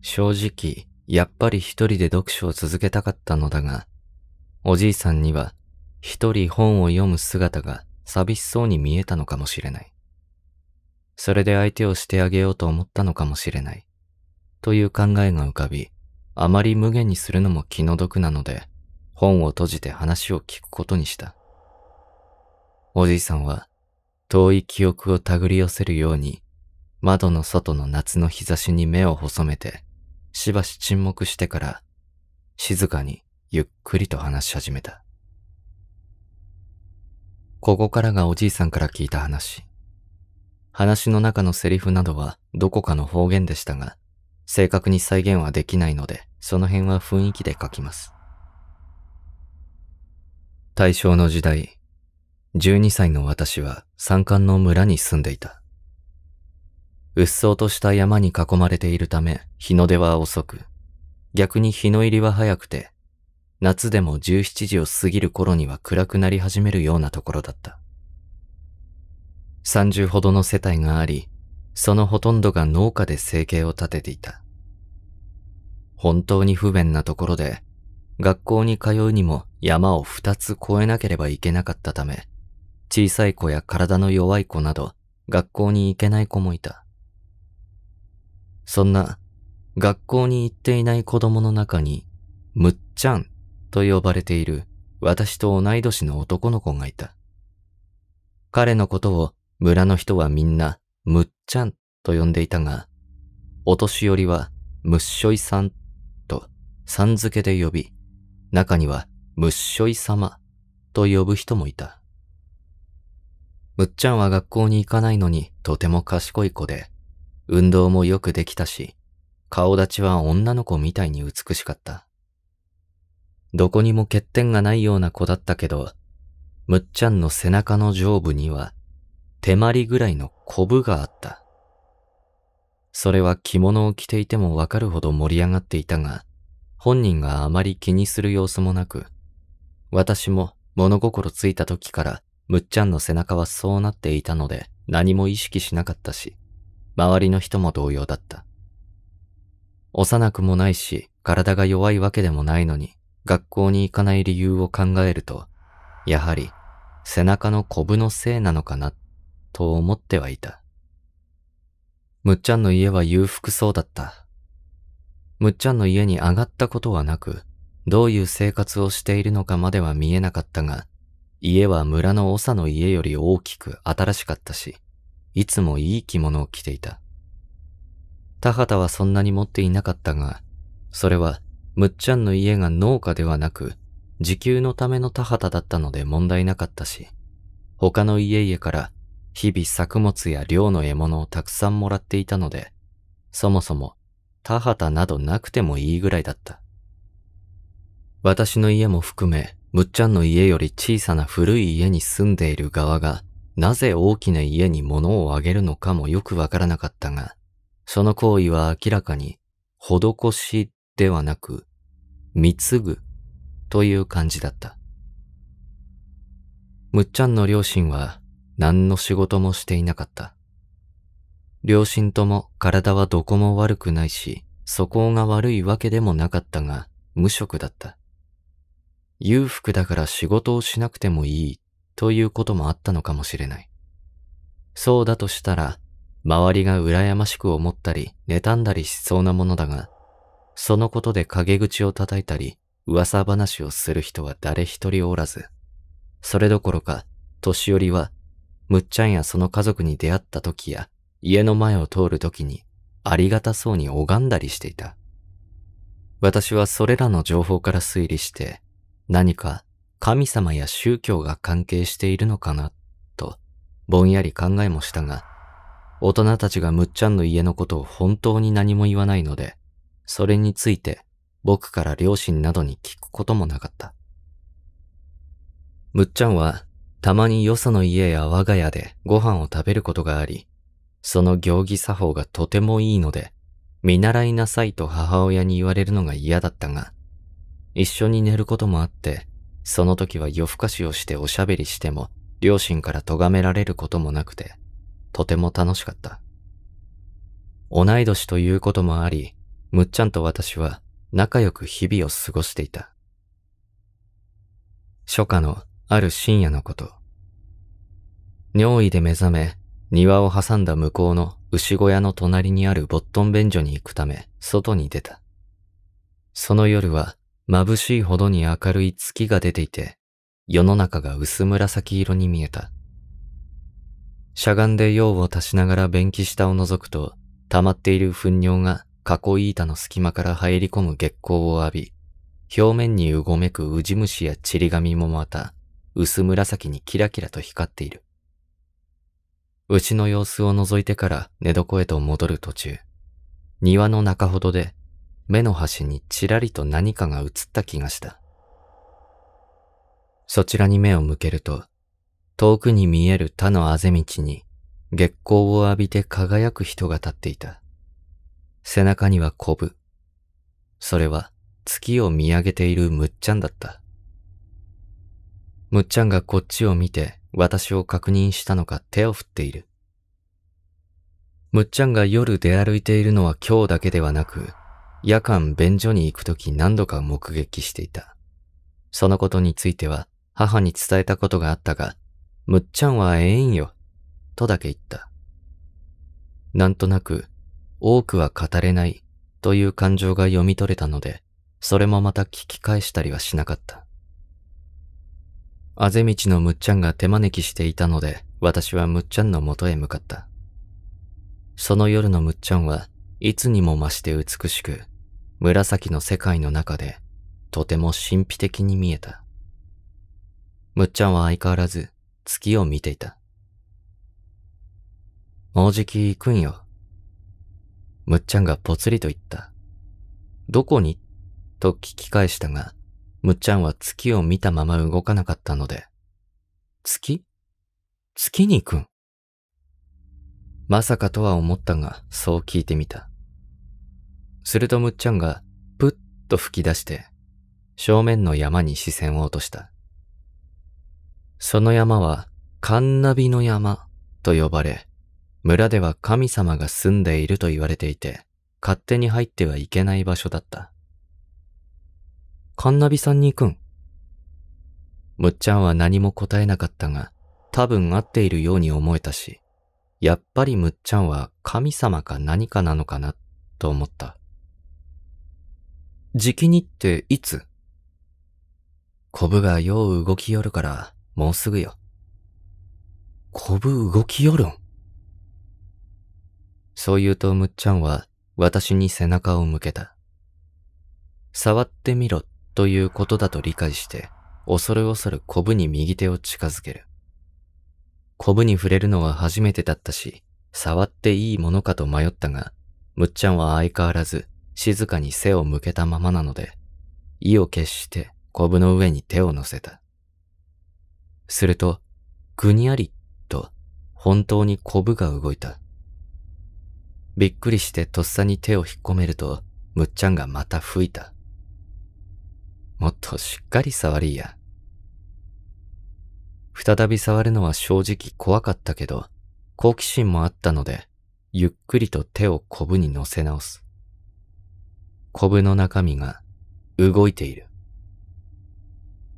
正直、やっぱり一人で読書を続けたかったのだが、おじいさんには一人本を読む姿が寂しそうに見えたのかもしれない。それで相手をしてあげようと思ったのかもしれない。という考えが浮かび、あまり無限にするのも気の毒なので、本を閉じて話を聞くことにした。おじいさんは、遠い記憶を手繰り寄せるように、窓の外の夏の日差しに目を細めて、しばし沈黙してから、静かにゆっくりと話し始めた。ここからがおじいさんから聞いた話。話の中のセリフなどはどこかの方言でしたが、正確に再現はできないので、その辺は雰囲気で書きます。大正の時代、12歳の私は山間の村に住んでいた。うっそうとした山に囲まれているため、日の出は遅く、逆に日の入りは早くて、夏でも17時を過ぎる頃には暗くなり始めるようなところだった。30ほどの世帯があり、そのほとんどが農家で生計を立てていた。本当に不便なところで、学校に通うにも山を2つ越えなければいけなかったため、小さい子や体の弱い子など、学校に行けない子もいた。そんな、学校に行っていない子供の中に、むっちゃんと呼ばれている私と同い年の男の子がいた。彼のことを村の人はみんな、むっちゃんと呼んでいたが、お年寄りは、むっしょいさんと、さん付けで呼び、中には、むっしょい様と呼ぶ人もいた。むっちゃんは学校に行かないのにとても賢い子で、運動もよくできたし、顔立ちは女の子みたいに美しかった。どこにも欠点がないような子だったけど、むっちゃんの背中の上部には手まりぐらいのコブがあった。それは着物を着ていてもわかるほど盛り上がっていたが、本人があまり気にする様子もなく、私も物心ついた時からむっちゃんの背中はそうなっていたので何も意識しなかったし、周りの人も同様だった。幼くもないし、体が弱いわけでもないのに、学校に行かない理由を考えると、やはり背中のコブのせいなのかなと思ってはいた。むっちゃんの家は裕福そうだった。むっちゃんの家に上がったことはなく、どういう生活をしているのかまでは見えなかったが、家は村の長の家より大きく新しかったし、いつもいい着物を着ていた。田畑はそんなに持っていなかったが、それは、むっちゃんの家が農家ではなく、時給のための田畑だったので問題なかったし、他の家々から日々作物や量の獲物をたくさんもらっていたので、そもそも田畑などなくてもいいぐらいだった。私の家も含め、むっちゃんの家より小さな古い家に住んでいる側が、なぜ大きな家に物をあげるのかもよくわからなかったが、その行為は明らかに、施しではなく、貢ぐという感じだった。むっちゃんの両親は何の仕事もしていなかった。両親とも体はどこも悪くないし、素行が悪いわけでもなかったが、無職だった。裕福だから仕事をしなくてもいいということもあったのかもしれない。そうだとしたら、周りが羨ましく思ったり、妬んだりしそうなものだが、そのことで陰口を叩いたり、噂話をする人は誰一人おらず、それどころか、年寄りはむっちゃんやその家族に出会った時や、家の前を通る時に、ありがたそうに拝んだりしていた。私はそれらの情報から推理して、何か神様や宗教が関係しているのかな、と、ぼんやり考えもしたが、大人たちがむっちゃんの家のことを本当に何も言わないので、それについて僕から両親などに聞くこともなかった。むっちゃんはたまによその家や我が家でご飯を食べることがあり、その行儀作法がとてもいいので、見習いなさいと母親に言われるのが嫌だったが、一緒に寝ることもあって、その時は夜更かしをしておしゃべりしても、両親から咎められることもなくて、とても楽しかった。同い年ということもあり、むっちゃんと私は仲良く日々を過ごしていた。初夏のある深夜のこと。尿意で目覚め、庭を挟んだ向こうの牛小屋の隣にあるボットン便所に行くため、外に出た。その夜は、眩しいほどに明るい月が出ていて、世の中が薄紫色に見えた。しゃがんで用を足しながら便器下を覗くと、溜まっている糞尿が囲い板の隙間から入り込む月光を浴び、表面にうごめくウジ虫やちり紙もまた、薄紫にキラキラと光っている。牛の様子を覗いてから寝床へと戻る途中、庭の中ほどで目の端にちらりと何かが映った気がした。そちらに目を向けると、遠くに見える他のあぜ道に月光を浴びて輝く人が立っていた。背中にはコブ。それは月を見上げているむっちゃんだった。むっちゃんがこっちを見て私を確認したのか手を振っている。むっちゃんが夜出歩いているのは今日だけではなく、夜間便所に行くとき何度か目撃していた。そのことについては母に伝えたことがあったが、むっちゃんはええんよ、とだけ言った。なんとなく、多くは語れないという感情が読み取れたので、それもまた聞き返したりはしなかった。あぜ道のむっちゃんが手招きしていたので、私はむっちゃんの元へ向かった。その夜のむっちゃんはいつにも増して美しく、紫の世界の中でとても神秘的に見えた。むっちゃんは相変わらず月を見ていた。もうじき行くんよ。むっちゃんがぽつりと言った。どこにと聞き返したが、むっちゃんは月を見たまま動かなかったので、月月に行くんまさかとは思ったが、そう聞いてみた。するとむっちゃんが、ぷっと吹き出して、正面の山に視線を落とした。その山は、カンナビの山と呼ばれ、村では神様が住んでいると言われていて、勝手に入ってはいけない場所だった。カンナビさんに行くんむっちゃんは何も答えなかったが、多分合っているように思えたし、やっぱりむっちゃんは神様か何かなのかな、と思った。じきにっていつコブがよう動きよるから、もうすぐよ。コブ動きよるんそう言うとむっちゃんは私に背中を向けた。触ってみろということだと理解して、恐る恐るコブに右手を近づける。コブに触れるのは初めてだったし、触っていいものかと迷ったが、むっちゃんは相変わらず静かに背を向けたままなので、意を決してコブの上に手を乗せた。すると、ぐにゃりと本当にコブが動いた。びっくりしてとっさに手を引っ込めると、むっちゃんがまた吹いた。もっとしっかり触りや。再び触るのは正直怖かったけど、好奇心もあったので、ゆっくりと手をコブに乗せ直す。コブの中身が動いている。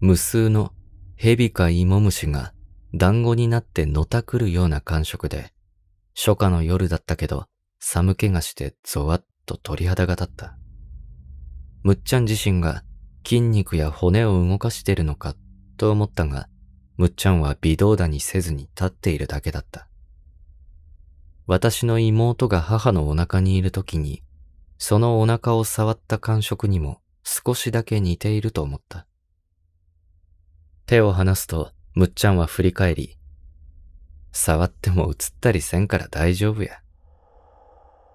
無数の蛇かイモムシが団子になってのたくるような感触で、初夏の夜だったけど寒気がしてゾワッと鳥肌が立った。むっちゃん自身が筋肉や骨を動かしてるのかと思ったが、むっちゃんは微動だにせずに立っているだけだった。私の妹が母のお腹にいる時に、そのお腹を触った感触にも少しだけ似ていると思った。手を離すと、むっちゃんは振り返り、触っても映ったりせんから大丈夫や。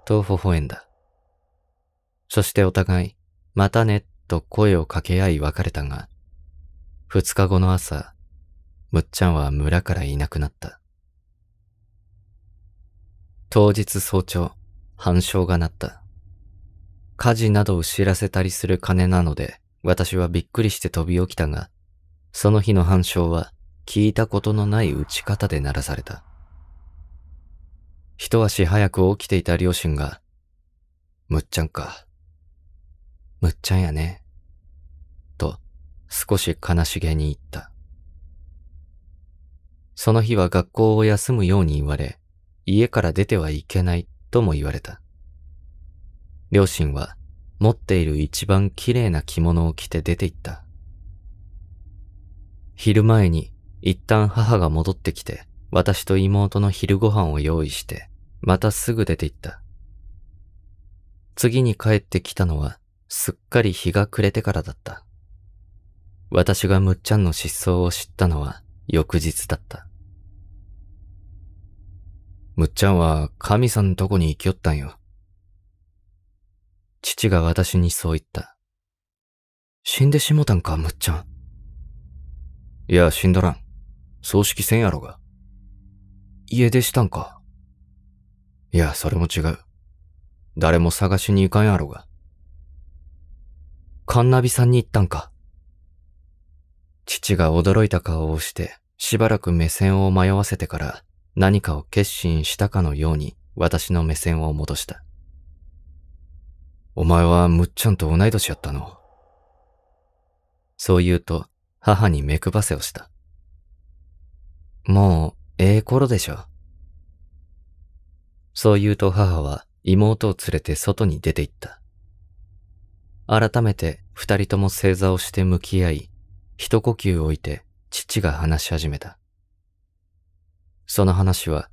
と微笑んだ。そしてお互い、またねと声を掛け合い別れたが、二日後の朝、むっちゃんは村からいなくなった。当日早朝、反証が鳴った。火事などを知らせたりする金なので、私はびっくりして飛び起きたが、その日の反証は聞いたことのない打ち方で鳴らされた。一足早く起きていた両親が、むっちゃんか。むっちゃんやね。と、少し悲しげに言った。その日は学校を休むように言われ、家から出てはいけないとも言われた。両親は持っている一番綺麗な着物を着て出て行った。昼前に一旦母が戻ってきて、私と妹の昼ご飯を用意して、またすぐ出て行った。次に帰ってきたのはすっかり日が暮れてからだった。私がむっちゃんの失踪を知ったのは翌日だった。むっちゃんは神さんとこに行きよったんよ。父が私にそう言った。死んでしもたんか、むっちゃん。いや、死んどらん。葬式せんやろが。家出したんか。いや、それも違う。誰も探しに行かんやろが。カンナビさんに行ったんか。父が驚いた顔をして、しばらく目線を迷わせてから何かを決心したかのように私の目線を戻した。お前はむっちゃんと同い年やったの。そう言うと母に目くばせをした。もうええ頃でしょ。そう言うと母は妹を連れて外に出て行った。改めて二人とも正座をして向き合い、一呼吸置いて父が話し始めた。その話は、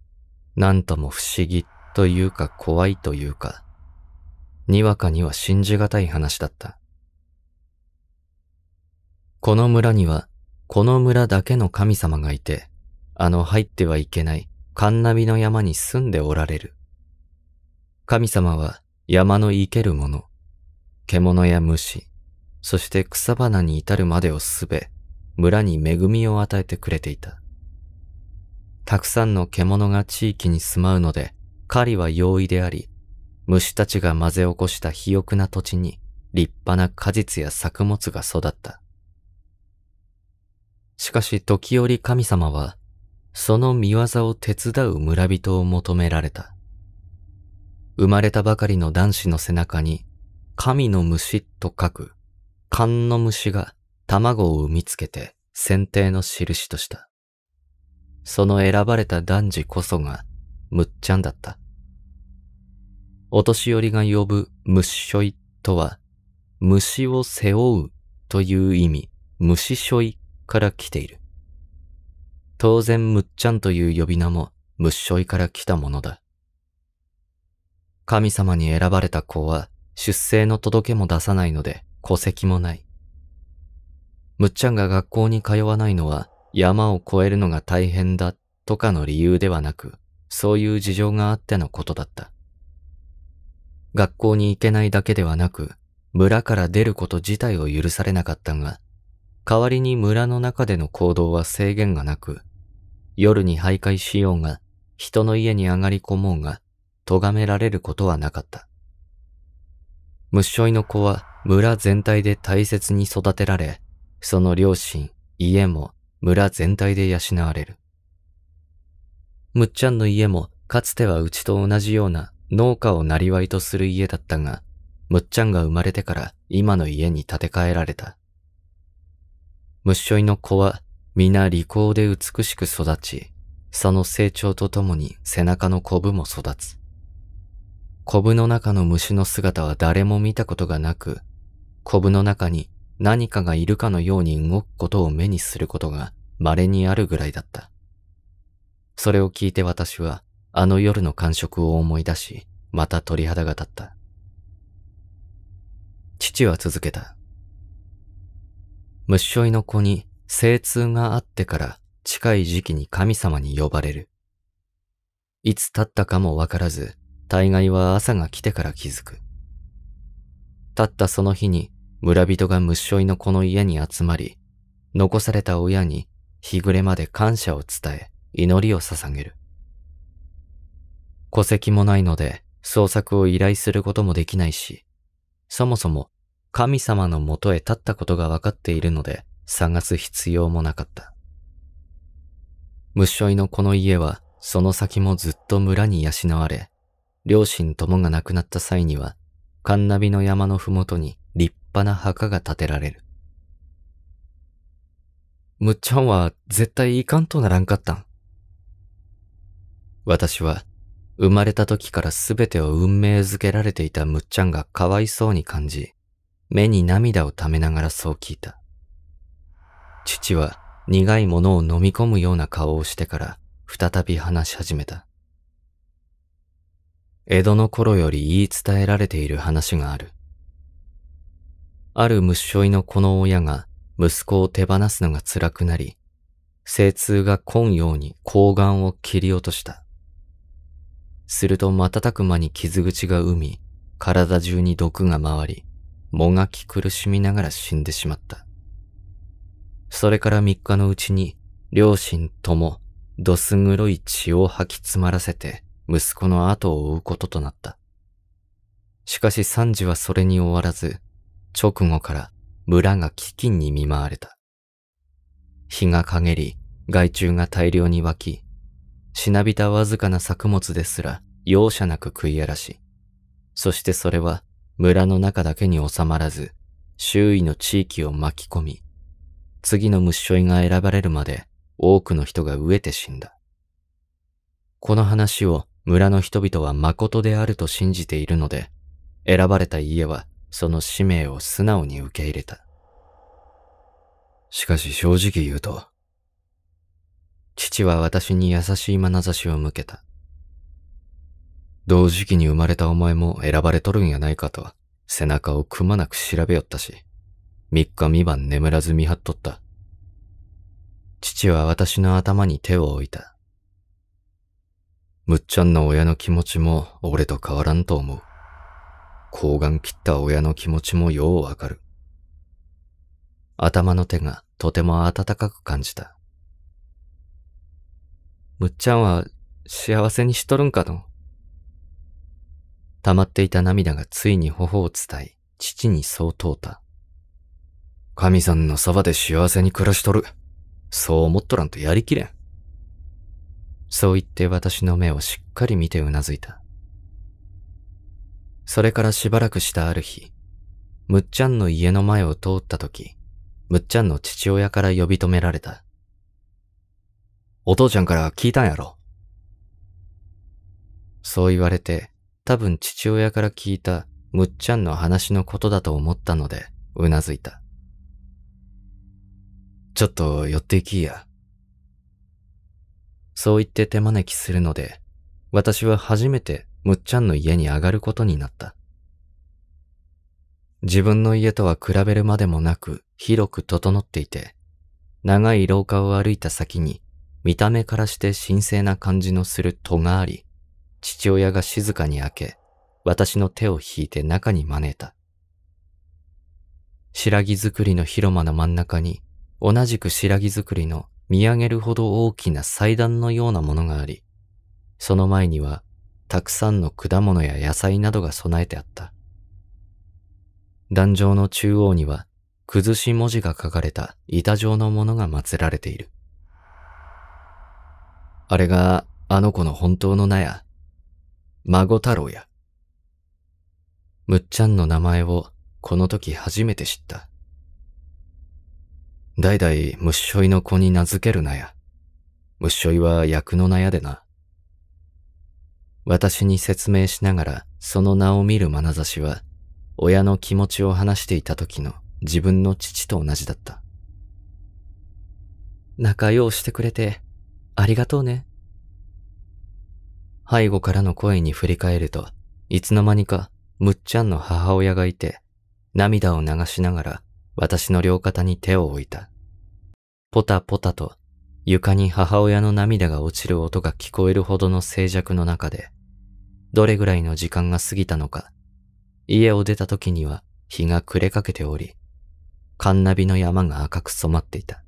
なんとも不思議というか怖いというか、にわかには信じがたい話だった。この村には、この村だけの神様がいて、あの入ってはいけないカンナビの山に住んでおられる。神様は山の生けるもの、獣や虫、そして草花に至るまでをすべ、村に恵みを与えてくれていた。たくさんの獣が地域に住まうので、狩りは容易であり、虫たちが混ぜ起こした肥沃な土地に立派な果実や作物が育った。しかし時折神様は、その見業を手伝う村人を求められた。生まれたばかりの男子の背中に神の虫と書く、勘の虫が卵を産みつけて剪定の印とした。その選ばれた男児こそが、むっちゃんだった。お年寄りが呼ぶ虫しょいとは、虫を背負うという意味、虫しょいから来ている。当然むっちゃんという呼び名も虫しょいから来たものだ。神様に選ばれた子は、出生の届けも出さないので戸籍もない。むっちゃんが学校に通わないのは山を越えるのが大変だとかの理由ではなく、そういう事情があってのことだった。学校に行けないだけではなく、村から出ること自体を許されなかったが、代わりに村の中での行動は制限がなく、夜に徘徊しようが、人の家に上がり込もうが、咎められることはなかった。虫しょいの子は村全体で大切に育てられ、その両親、家も村全体で養われる。むっちゃんの家もかつてはうちと同じような農家を生りとする家だったが、むっちゃんが生まれてから今の家に建て替えられた。むっしょいの子は皆利口で美しく育ち、その成長とともに背中のコブも育つ。コブの中の虫の姿は誰も見たことがなく、コブの中に何かがいるかのように動くことを目にすることが稀にあるぐらいだった。それを聞いて私はあの夜の感触を思い出し、また鳥肌が立った。父は続けた。虫追いの子に精通があってから近い時期に神様に呼ばれる。いつ立ったかもわからず、大概は朝が来てから気づく。たったその日に村人が虫しいのこの家に集まり、残された親に日暮れまで感謝を伝え、祈りを捧げる。戸籍もないので、捜索を依頼することもできないし、そもそも神様のもとへ立ったことが分かっているので、探す必要もなかった。虫しいのこの家は、その先もずっと村に養われ、両親ともが亡くなった際には、カンナビの山のふもとに立派な墓が建てられる。むっちゃんは絶対いかんとならんかったん。私は生まれた時から全てを運命づけられていたむっちゃんがかわいそうに感じ、目に涙を溜めながらそう聞いた。父は苦いものを飲み込むような顔をしてから再び話し始めた。江戸の頃より言い伝えられている話がある。ある虫しょいのこの親が息子を手放すのが辛くなり、精通が混ように睾丸を切り落とした。すると瞬く間に傷口が生み、体中に毒が回り、もがき苦しみながら死んでしまった。それから3日のうちに、両親とも、どす黒い血を吐き詰まらせて、息子の後を追うこととなった。しかしサンジはそれに終わらず、直後から村が飢饉に見舞われた。日が陰り、害虫が大量に湧き、しなびたわずかな作物ですら容赦なく食い荒らし、そしてそれは村の中だけに収まらず、周囲の地域を巻き込み、次の虫食いが選ばれるまで多くの人が飢えて死んだ。この話を村の人々は誠であると信じているので、選ばれた家はその使命を素直に受け入れた。しかし正直言うと、父は私に優しい眼差しを向けた。同時期に生まれたお前も選ばれとるんやないかと、背中をくまなく調べよったし、三日三晩眠らず見張っとった。父は私の頭に手を置いた。むっちゃんの親の気持ちも俺と変わらんと思う。睾丸切った親の気持ちもようわかる。頭の手がとても温かく感じた。むっちゃんは幸せにしとるんかの溜まっていた涙がついに頬を伝い、父にそう問うた。神さんのそばで幸せに暮らしとる。そう思っとらんとやりきれん。そう言って私の目をしっかり見てうなずいた。それからしばらくしたある日、むっちゃんの家の前を通った時、むっちゃんの父親から呼び止められた。お父ちゃんから聞いたんやろ。そう言われて、多分父親から聞いたむっちゃんの話のことだと思ったので、うなずいた。ちょっと寄っていきや。そう言って手招きするので、私は初めてむっちゃんの家に上がることになった。自分の家とは比べるまでもなく広く整っていて、長い廊下を歩いた先に見た目からして神聖な感じのする戸があり、父親が静かに開け、私の手を引いて中に招いた。白木作りの広間の真ん中に同じく白木作りの見上げるほど大きな祭壇のようなものがあり、その前にはたくさんの果物や野菜などが備えてあった。壇上の中央には、崩し文字が書かれた板状のものが祀られている。あれがあの子の本当の名や、孫太郎や。むっちゃんの名前をこの時初めて知った。代々むっしょいの子に名付けるなや。むっしょいは役の名やでな。私に説明しながらその名を見る眼差しは、親の気持ちを話していた時の自分の父と同じだった。仲良うしてくれて、ありがとうね。背後からの声に振り返ると、いつの間にかむっちゃんの母親がいて、涙を流しながら私の両肩に手を置いた。ポタポタと床に母親の涙が落ちる音が聞こえるほどの静寂の中で、どれぐらいの時間が過ぎたのか、家を出た時には日が暮れかけており、カンナビの山が赤く染まっていた。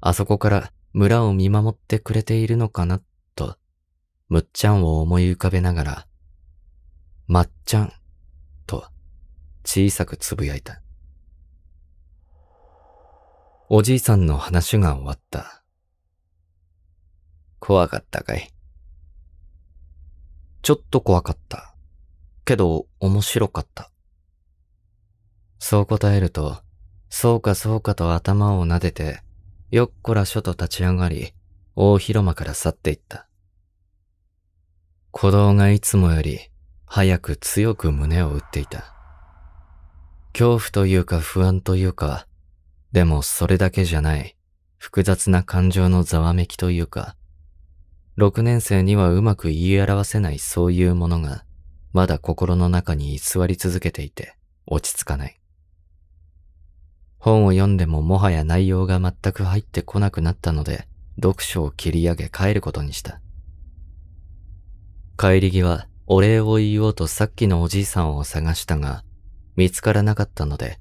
あそこから村を見守ってくれているのかな、と、むっちゃんを思い浮かべながら、まっちゃん、と、小さくつぶやいた。おじいさんの話が終わった。怖かったかいちょっと怖かった。けど、面白かった。そう答えると、そうかそうかと頭を撫でて、よっこらしょと立ち上がり、大広間から去っていった。鼓動がいつもより、早く強く胸を打っていた。恐怖というか不安というか、でもそれだけじゃない、複雑な感情のざわめきというか、6年生にはうまく言い表せないそういうものが、まだ心の中に居座り続けていて、落ち着かない。本を読んでももはや内容が全く入ってこなくなったので、読書を切り上げ帰ることにした。帰り際、お礼を言おうとさっきのおじいさんを探したが、見つからなかったので、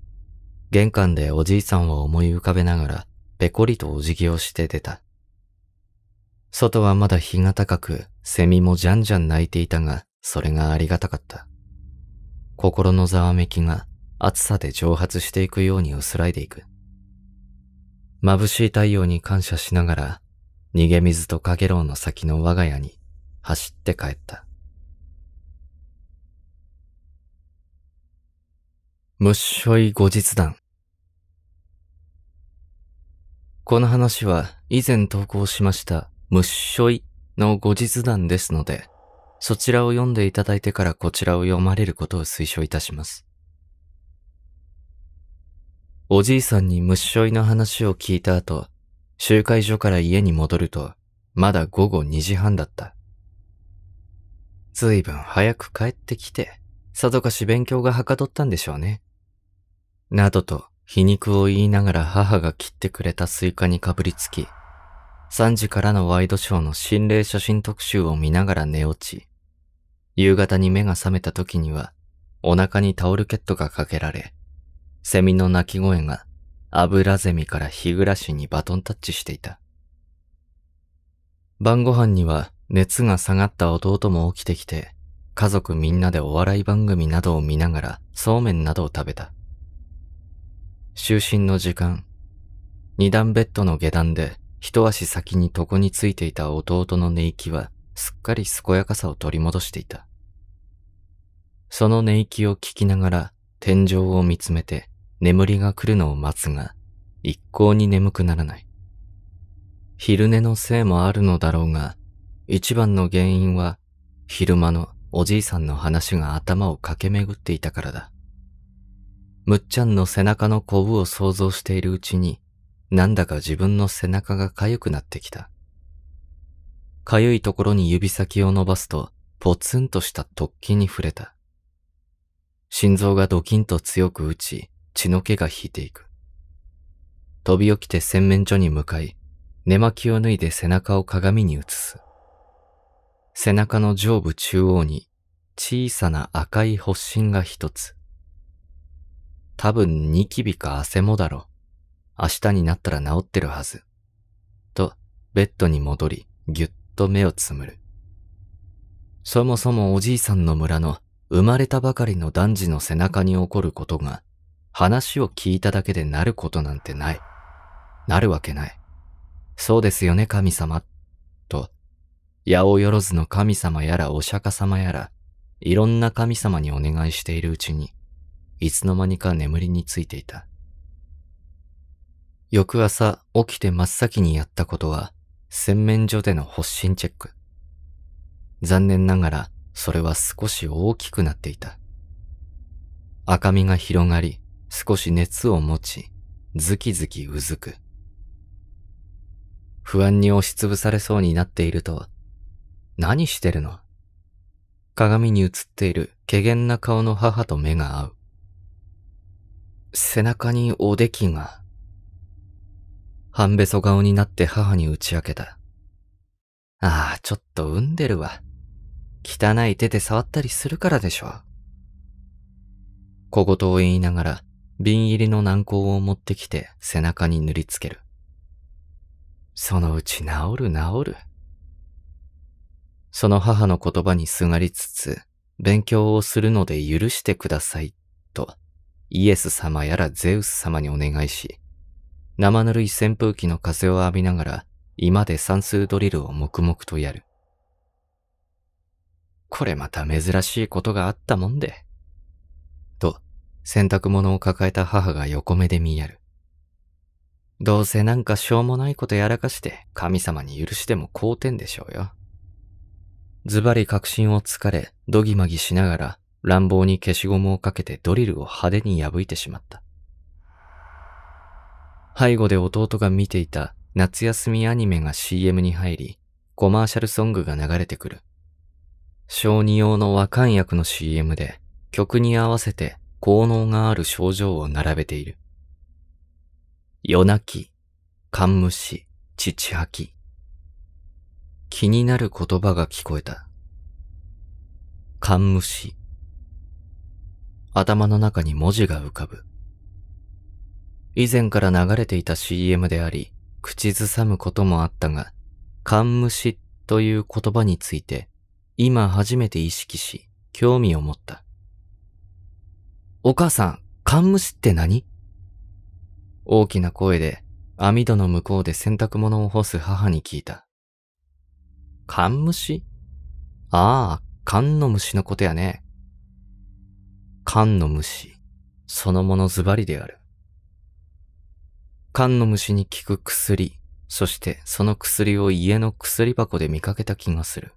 玄関でおじいさんを思い浮かべながら、ぺこりとお辞儀をして出た。外はまだ日が高く、セミもじゃんじゃん鳴いていたが、それがありがたかった。心のざわめきが暑さで蒸発していくように薄らいでいく。眩しい太陽に感謝しながら、逃げ水とかげろうの先の我が家に走って帰った。むっしょい後日談。この話は以前投稿しましたむっしょいの後日談ですので、そちらを読んでいただいてからこちらを読まれることを推奨いたします。おじいさんにむっしょいの話を聞いた後、集会所から家に戻ると、まだ午後2時半だった。ずいぶん早く帰ってきて、さぞかし勉強がはかどったんでしょうね。などと皮肉を言いながら母が切ってくれたスイカにかぶりつき、3時からのワイドショーの心霊写真特集を見ながら寝落ち、夕方に目が覚めた時にはお腹にタオルケットがかけられ、セミの鳴き声が油ゼミから日暮らしにバトンタッチしていた。晩ご飯には熱が下がった弟も起きてきて、家族みんなでお笑い番組などを見ながらそうめんなどを食べた。就寝の時間、二段ベッドの下段で一足先に床についていた弟の寝息はすっかり健やかさを取り戻していた。その寝息を聞きながら天井を見つめて眠りが来るのを待つが、一向に眠くならない。昼寝のせいもあるのだろうが、一番の原因は昼間のおじいさんの話が頭を駆け巡っていたからだ。むっちゃんの背中のコブを想像しているうちに、なんだか自分の背中が痒くなってきた。痒いところに指先を伸ばすと、ポツンとした突起に触れた。心臓がドキンと強く打ち、血の気が引いていく。飛び起きて洗面所に向かい、寝巻きを脱いで背中を鏡に映す。背中の上部中央に小さな赤い発疹が一つ。多分ニキビか汗もだろ。明日になったら治ってるはず。と、ベッドに戻り、ぎゅっと目をつむる。そもそもおじいさんの村の生まれたばかりの男児の背中に起こることが、話を聞いただけでなることなんてない。なるわけない。そうですよね、神様。と、八百万の神様やらお釈迦様やら、いろんな神様にお願いしているうちに、いつの間にか眠りについていた。翌朝起きて真っ先にやったことは、洗面所での発疹チェック。残念ながら、それは少し大きくなっていた。赤みが広がり、少し熱を持ち、ズキズキうずく。不安に押しつぶされそうになっていると、何してるの鏡に映っている怪げな顔の母と目が合う。背中におできが。半べそ顔になって母に打ち明けた。ああ、ちょっと産んでるわ。汚い手で触ったりするからでしょ小言を言いながら、瓶入りの軟膏を持ってきて背中に塗りつける。そのうち治る治る。その母の言葉にすがりつつ、勉強をするので許してください、とイエス様やらゼウス様にお願いし、生ぬるい扇風機の風を浴びながら、居間で算数ドリルを黙々とやる。これまた珍しいことがあったもんで。と、洗濯物を抱えた母が横目で見やる。どうせなんかしょうもないことやらかして神様に許しても好転でしょうよ。ズバリ確信をつかれ、どぎまぎしながら乱暴に消しゴムをかけてドリルを派手に破いてしまった。背後で弟が見ていた夏休みアニメが CM に入り、コマーシャルソングが流れてくる。小児用の和漢薬の CM で曲に合わせて効能がある症状を並べている。夜泣き、寒虫、父吐き。気になる言葉が聞こえた。寒虫。頭の中に文字が浮かぶ。以前から流れていた CM であり、口ずさむこともあったが、寒虫という言葉について、今初めて意識し、興味を持った。お母さん、寒虫って何大きな声で、網戸の向こうで洗濯物を干す母に聞いた。寒虫ああ、寒の虫のことやね。缶の虫、そのものズバリである。缶の虫に効く薬、そしてその薬を家の薬箱で見かけた気がする。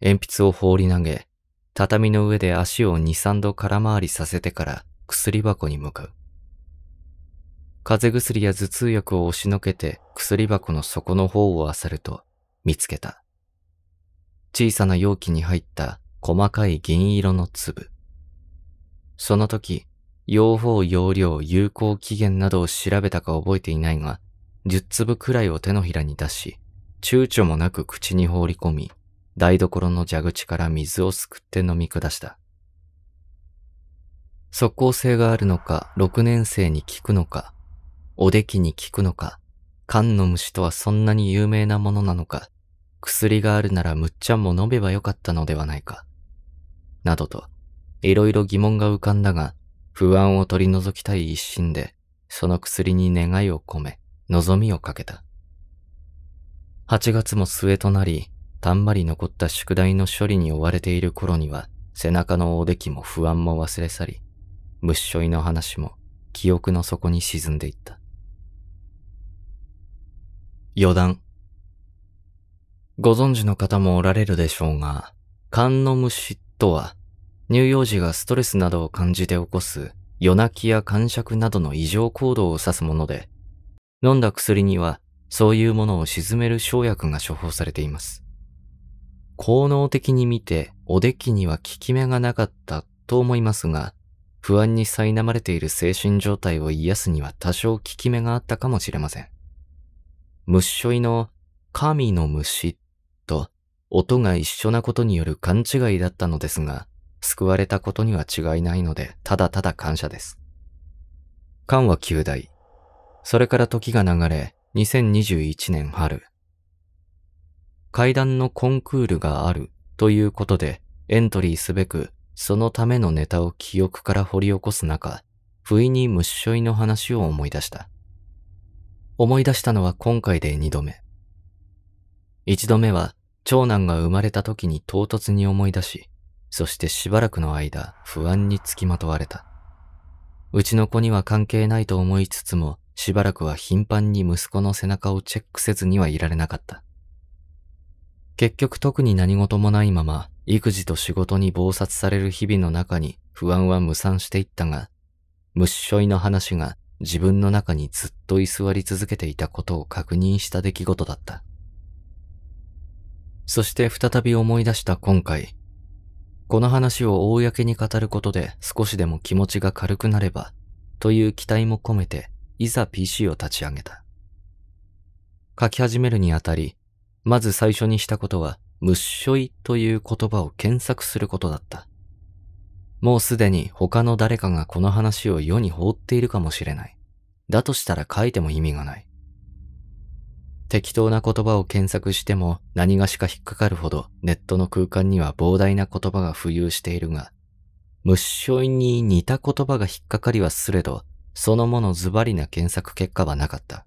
鉛筆を放り投げ、畳の上で足を二三度空回りさせてから薬箱に向かう。風邪薬や頭痛薬を押しのけて薬箱の底の方を漁ると見つけた。小さな容器に入った細かい銀色の粒。その時、用法用量有効期限などを調べたか覚えていないが、十粒くらいを手のひらに出し、躊躇もなく口に放り込み、台所の蛇口から水をすくって飲み下した。即効性があるのか、六年生に効くのか、おできに効くのか、缶の虫とはそんなに有名なものなのか、薬があるならむっちゃんも飲めばよかったのではないか、などと、いろいろ疑問が浮かんだが、不安を取り除きたい一心で、その薬に願いを込め、望みをかけた。8月も末となり、たんまり残った宿題の処理に追われている頃には、背中のおできも不安も忘れ去り、むっしょいの話も記憶の底に沈んでいった。余談。ご存知の方もおられるでしょうが、勘の虫とは、乳幼児がストレスなどを感じて起こす夜泣きや感触などの異常行動を指すもので、飲んだ薬にはそういうものを鎮める生薬が処方されています。効能的に見ておできには効き目がなかったと思いますが、不安に苛まれている精神状態を癒すには多少効き目があったかもしれません。虫ょいの神の虫と音が一緒なことによる勘違いだったのですが、救われたことには違いないので、ただただ感謝です。缶は9代。それから時が流れ、2021年春。階段のコンクールがあるということで、エントリーすべく、そのためのネタを記憶から掘り起こす中、不意に虫しょいの話を思い出した。思い出したのは今回で2度目。1度目は、長男が生まれた時に唐突に思い出し、そしてしばらくの間、不安につきまとわれた。うちの子には関係ないと思いつつも、しばらくは頻繁に息子の背中をチェックせずにはいられなかった。結局特に何事もないまま、育児と仕事に暴殺される日々の中に不安は無産していったが、むっしょいの話が自分の中にずっと居座り続けていたことを確認した出来事だった。そして再び思い出した今回、この話を公に語ることで少しでも気持ちが軽くなれば、という期待も込めて、いざ PC を立ち上げた。書き始めるにあたり、まず最初にしたことは、むっしょいという言葉を検索することだった。もうすでに他の誰かがこの話を世に放っているかもしれない。だとしたら書いても意味がない。適当な言葉を検索しても何がしか引っかかるほどネットの空間には膨大な言葉が浮遊しているが、無性に似た言葉が引っかかりはすれど、そのものズバリな検索結果はなかった。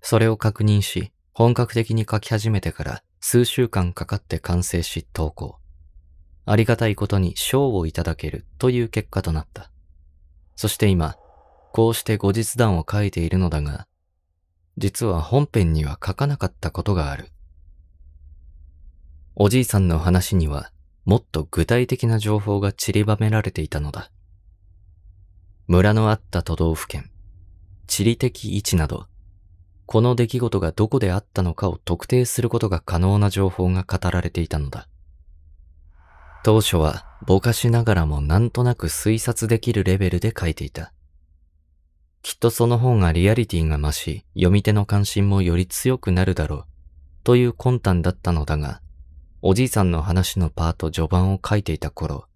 それを確認し、本格的に書き始めてから数週間かかって完成し投稿。ありがたいことに賞をいただけるという結果となった。そして今、こうして後日談を書いているのだが、実は本編には書かなかったことがある。おじいさんの話にはもっと具体的な情報が散りばめられていたのだ。村のあった都道府県、地理的位置など、この出来事がどこであったのかを特定することが可能な情報が語られていたのだ。当初はぼかしながらもなんとなく推察できるレベルで書いていた。きっとその方がリアリティが増し、読み手の関心もより強くなるだろう、という魂胆だったのだが、おじいさんの話のパート序盤を書いていた頃、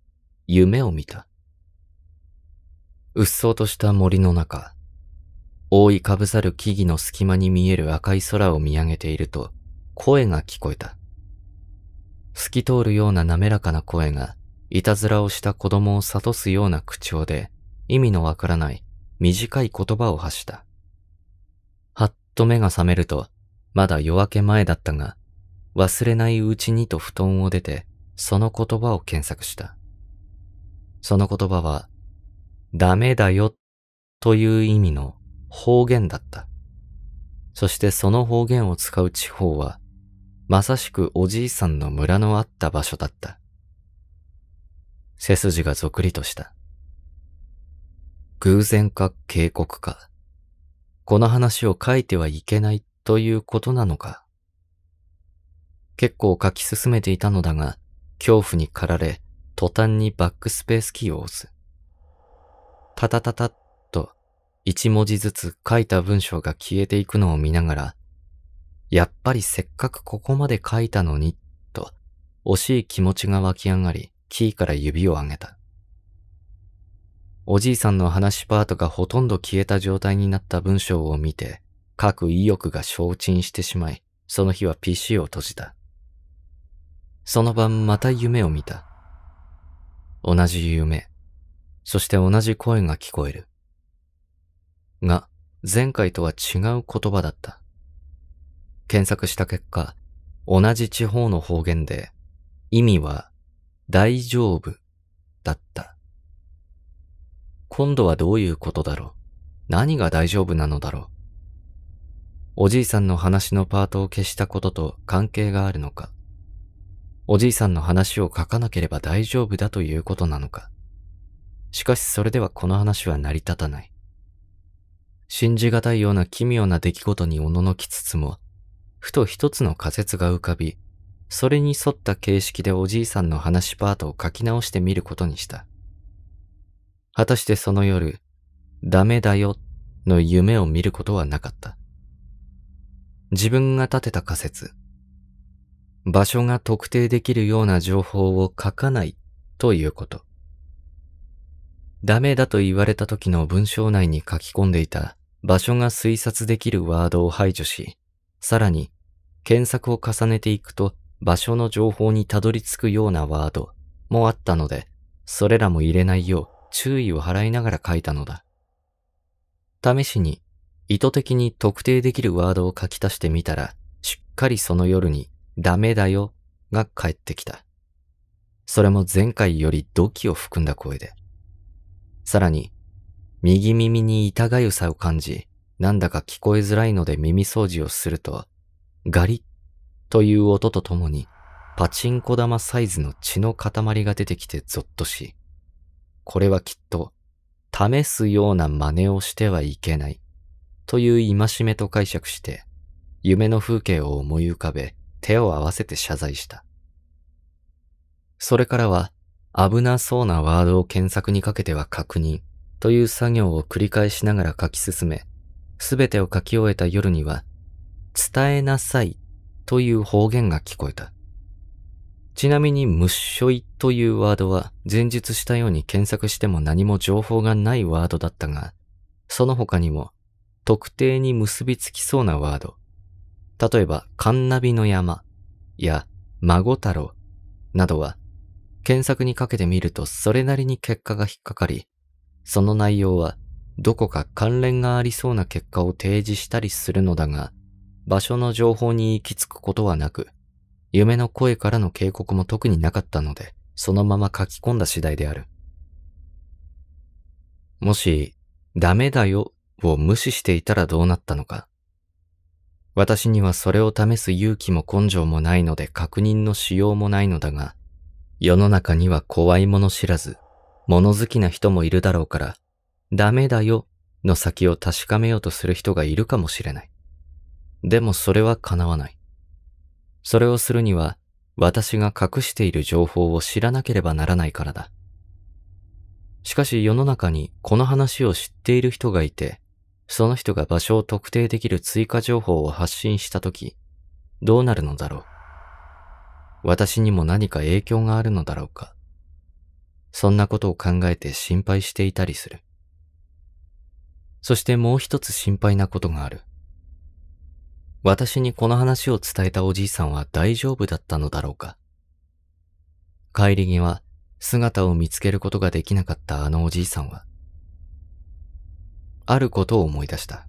夢を見た。うっそうとした森の中、覆いかぶさる木々の隙間に見える赤い空を見上げていると、声が聞こえた。透き通るような滑らかな声が、いたずらをした子供を諭すような口調で、意味のわからない短い言葉を発した。はっと目が覚めると、まだ夜明け前だったが、忘れないうちにと布団を出て、その言葉を検索した。その言葉は、ダメだよという意味の方言だった。そしてその方言を使う地方は、まさしくおじいさんの村のあった場所だった。背筋がぞくりとした。偶然か警告か、この話を書いてはいけないということなのか。結構書き進めていたのだが、恐怖に駆られ、途端にバックスペースキーを押す。たたたたっと、一文字ずつ書いた文章が消えていくのを見ながら、やっぱりせっかくここまで書いたのに、と、惜しい気持ちが湧き上がり、キーから指を上げた。おじいさんの話パートがほとんど消えた状態になった文章を見て、書く意欲が消沈してしまい、その日は PC を閉じた。その晩また夢を見た。同じ夢、そして同じ声が聞こえる。が、前回とは違う言葉だった。検索した結果、同じ地方の方言で、意味は、大丈夫だった。今度はどういうことだろう何が大丈夫なのだろうおじいさんの話のパートを消したことと関係があるのかおじいさんの話を書かなければ大丈夫だということなのかしかしそれではこの話は成り立たない。信じがたいような奇妙な出来事におののきつつも、ふと一つの仮説が浮かび、それに沿った形式でおじいさんの話パートを書き直してみることにした。果たしてその夜、ダメだよの夢を見ることはなかった。自分が立てた仮説。場所が特定できるような情報を書かないということ。ダメだと言われた時の文章内に書き込んでいた場所が推察できるワードを排除し、さらに検索を重ねていくと場所の情報にたどり着くようなワードもあったので、それらも入れないよう注意を払いながら書いたのだ。試しに意図的に特定できるワードを書き足してみたら、しっかりその夜にダメだよが返ってきた。それも前回より土器を含んだ声で。さらに、右耳に痛がゆさを感じ、なんだか聞こえづらいので耳掃除をすると、ガリッという音とともに、パチンコ玉サイズの血の塊が出てきてゾッとし、これはきっと、試すような真似をしてはいけない、という戒めと解釈して、夢の風景を思い浮かべ、手を合わせて謝罪した。それからは、危なそうなワードを検索にかけては確認、という作業を繰り返しながら書き進め、すべてを書き終えた夜には、伝えなさいという方言が聞こえた。ちなみに、むっしょいというワードは、前述したように検索しても何も情報がないワードだったが、その他にも、特定に結びつきそうなワード、例えば、カンナビの山や孫太郎などは、検索にかけてみるとそれなりに結果が引っかかり、その内容はどこか関連がありそうな結果を提示したりするのだが、場所の情報に行き着くことはなく、夢の声からの警告も特になかったので、そのまま書き込んだ次第である。もし、ダメだよを無視していたらどうなったのか。私にはそれを試す勇気も根性もないので確認のしようもないのだが、世の中には怖いもの知らず、物好きな人もいるだろうから、ダメだよの先を確かめようとする人がいるかもしれない。でもそれは叶わない。それをするには、私が隠している情報を知らなければならないからだ。しかし世の中にこの話を知っている人がいて、その人が場所を特定できる追加情報を発信したとき、どうなるのだろう。私にも何か影響があるのだろうか。そんなことを考えて心配していたりする。そしてもう一つ心配なことがある。私にこの話を伝えたおじいさんは大丈夫だったのだろうか。帰り際、姿を見つけることができなかったあのおじいさんは、あることを思い出した。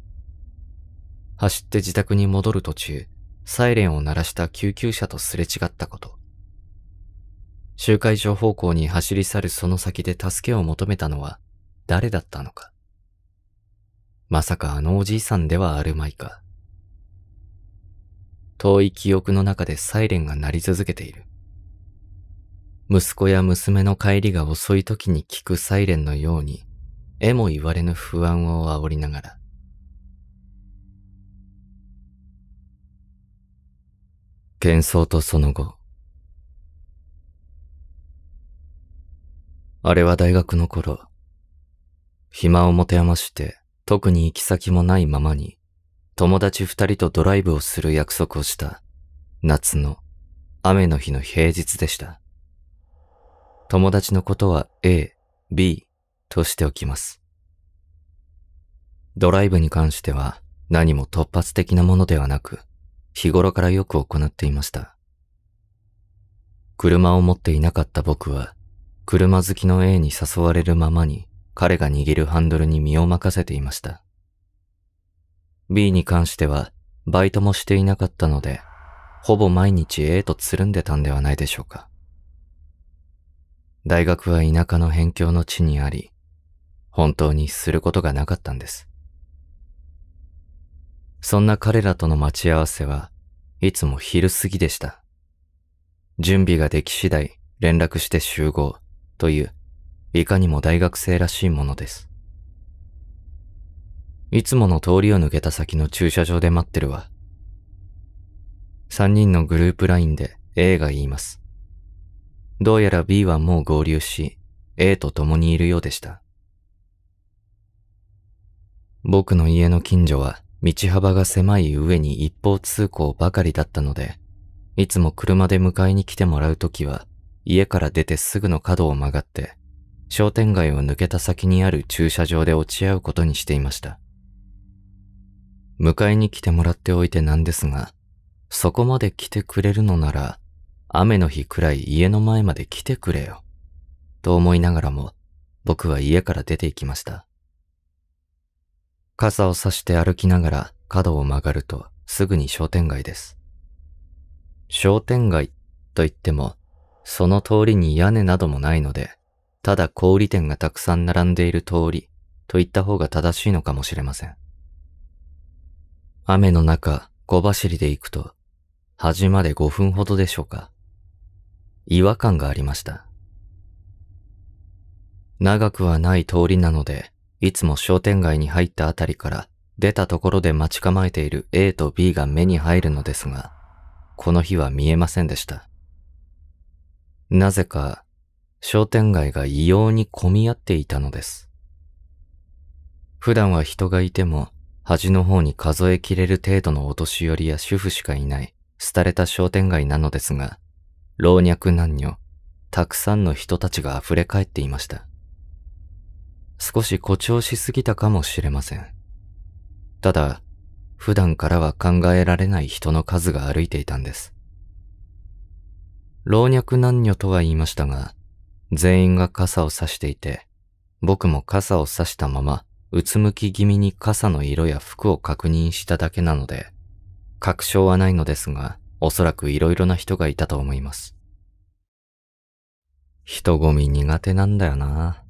走って自宅に戻る途中、サイレンを鳴らした救急車とすれ違ったこと。集会所方向に走り去るその先で助けを求めたのは誰だったのか。まさかあのおじいさんではあるまいか。遠い記憶の中でサイレンが鳴り続けている。息子や娘の帰りが遅い時に聞くサイレンのように、えも言われぬ不安を煽りながら。幻想とその後。あれは大学の頃、暇を持て余して特に行き先もないままに友達二人とドライブをする約束をした夏の雨の日の平日でした。友達のことは A、B としておきます。ドライブに関しては何も突発的なものではなく、日頃からよく行っていました。車を持っていなかった僕は、車好きの A に誘われるままに彼が握るハンドルに身を任せていました。B に関しては、バイトもしていなかったので、ほぼ毎日 A とつるんでたんではないでしょうか。大学は田舎の辺境の地にあり、本当にすることがなかったんです。そんな彼らとの待ち合わせはいつも昼過ぎでした。準備ができ次第連絡して集合という、いかにも大学生らしいものです。いつもの通りを抜けた先の駐車場で待ってるわ。三人のグループラインで A が言います。どうやら B はもう合流し、A と共にいるようでした。僕の家の近所は道幅が狭い上に一方通行ばかりだったので、いつも車で迎えに来てもらうときは、家から出てすぐの角を曲がって、商店街を抜けた先にある駐車場で落ち合うことにしていました。迎えに来てもらっておいてなんですが、そこまで来てくれるのなら、雨の日くらい家の前まで来てくれよ。と思いながらも、僕は家から出て行きました。傘を差して歩きながら角を曲がるとすぐに商店街です。商店街と言っても、その通りに屋根などもないので、ただ小売店がたくさん並んでいる通りといった方が正しいのかもしれません。雨の中、小走りで行くと、端まで5分ほどでしょうか。違和感がありました。長くはない通りなので、いつも商店街に入ったあたりから出たところで待ち構えている A と B が目に入るのですが、この日は見えませんでした。なぜか商店街が異様に混み合っていたのです。普段は人がいても端の方に数え切れる程度のお年寄りや主婦しかいない、廃れた商店街なのですが、老若男女、たくさんの人たちが溢れ返っていました。少し誇張しすぎたかもしれません。ただ、普段からは考えられない人の数が歩いていたんです。老若男女とは言いましたが、全員が傘を差していて、僕も傘を差したままうつむき気味に傘の色や服を確認しただけなので、確証はないのですが、おそらく色々な人がいたと思います。人混み苦手なんだよな。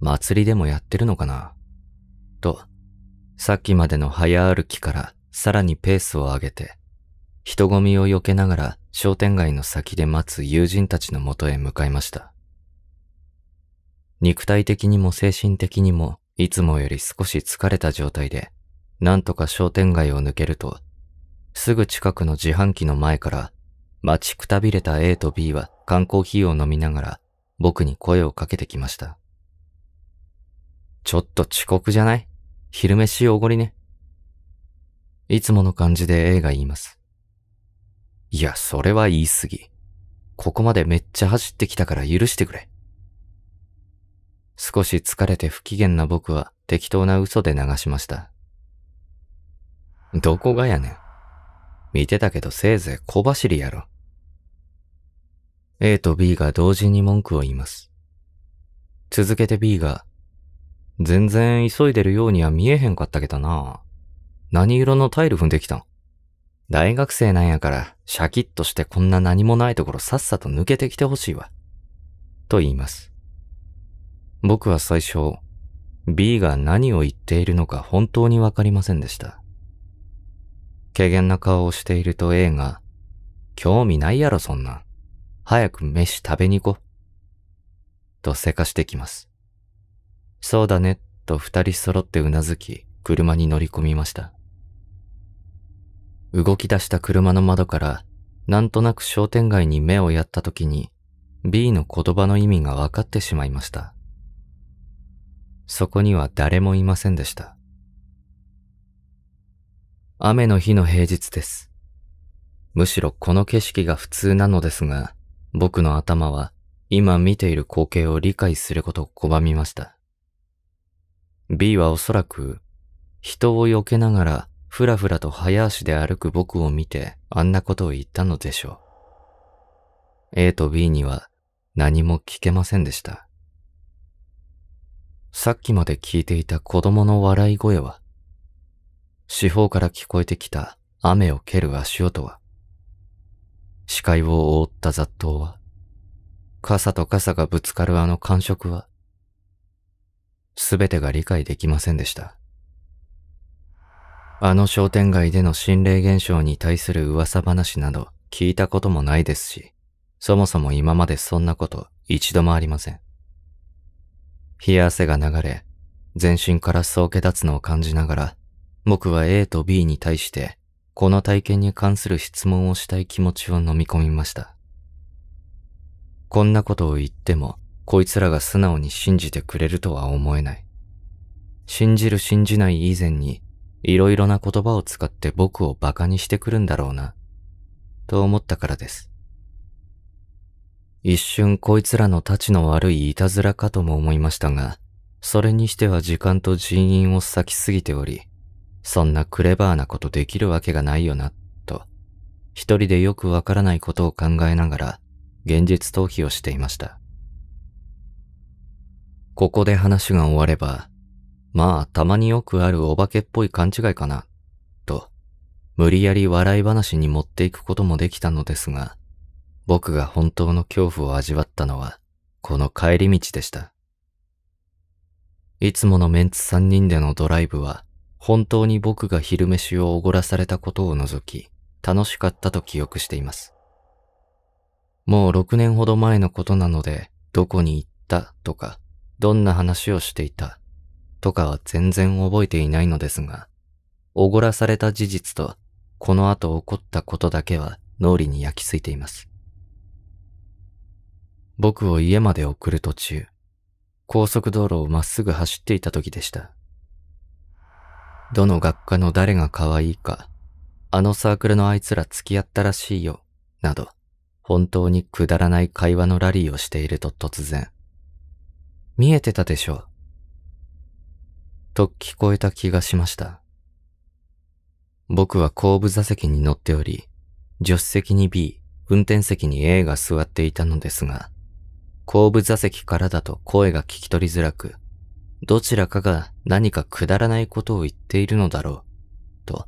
祭りでもやってるのかな。と、さっきまでの早歩きからさらにペースを上げて、人混みを避けながら商店街の先で待つ友人たちのもとへ向かいました。肉体的にも精神的にもいつもより少し疲れた状態で、なんとか商店街を抜けると、すぐ近くの自販機の前から、待ちくたびれた A と B は缶コーヒーを飲みながら僕に声をかけてきました。ちょっと遅刻じゃない昼飯おごりね。いつもの感じで A が言います。いや、それは言い過ぎ。ここまでめっちゃ走ってきたから許してくれ。少し疲れて不機嫌な僕は適当な嘘で流しました。どこがやねん。見てたけどせいぜい小走りやろ。A と B が同時に文句を言います。続けて B が、全然急いでるようには見えへんかったけどな。何色のタイル踏んできたん大学生なんやから、シャキッとしてこんな何もないところさっさと抜けてきてほしいわ。と言います。僕は最初、B が何を言っているのか本当にわかりませんでした。軽減な顔をしていると A が、興味ないやろそんな。早く飯食べに行こう。とせかしてきます。そうだね、と二人揃ってうなずき、車に乗り込みました。動き出した車の窓から、なんとなく商店街に目をやった時に、B の言葉の意味が分かってしまいました。そこには誰もいませんでした。雨の日の平日です。むしろこの景色が普通なのですが、僕の頭は今見ている光景を理解することを拒みました。B はおそらく人を避けながらふらふらと早足で歩く僕を見てあんなことを言ったのでしょう。A と B には何も聞けませんでした。さっきまで聞いていた子供の笑い声は、四方から聞こえてきた雨を蹴る足音は、視界を覆った雑踏は、傘と傘がぶつかるあの感触は、すべてが理解できませんでした。あの商店街での心霊現象に対する噂話など聞いたこともないですし、そもそも今までそんなこと一度もありません。冷や汗が流れ、全身からそうけ立つのを感じながら、僕は A と B に対して、この体験に関する質問をしたい気持ちを飲み込みました。こんなことを言っても、こいつらが素直に信じてくれるとは思えない。信じる信じない以前に、いろいろな言葉を使って僕を馬鹿にしてくるんだろうな、と思ったからです。一瞬こいつらの立ちの悪いいたずらかとも思いましたが、それにしては時間と人員を割きすぎており、そんなクレバーなことできるわけがないよな、と、一人でよくわからないことを考えながら、現実逃避をしていました。ここで話が終われば、まあ、たまによくあるお化けっぽい勘違いかな、と、無理やり笑い話に持っていくこともできたのですが、僕が本当の恐怖を味わったのは、この帰り道でした。いつものメンツ3人でのドライブは、本当に僕が昼飯をおごらされたことを除き、楽しかったと記憶しています。もう6年ほど前のことなので、どこに行ったとか、どんな話をしていたとかは全然覚えていないのですが、おごらされた事実と、この後起こったことだけは脳裏に焼き付いています。僕を家まで送る途中、高速道路をまっすぐ走っていた時でした。どの学科の誰が可愛いか、あのサークルのあいつら付き合ったらしいよ、など、本当にくだらない会話のラリーをしていると突然。見えてたでしょう。と聞こえた気がしました。僕は後部座席に乗っており、助手席に B、運転席に A が座っていたのですが、後部座席からだと声が聞き取りづらく、どちらかが何かくだらないことを言っているのだろう、と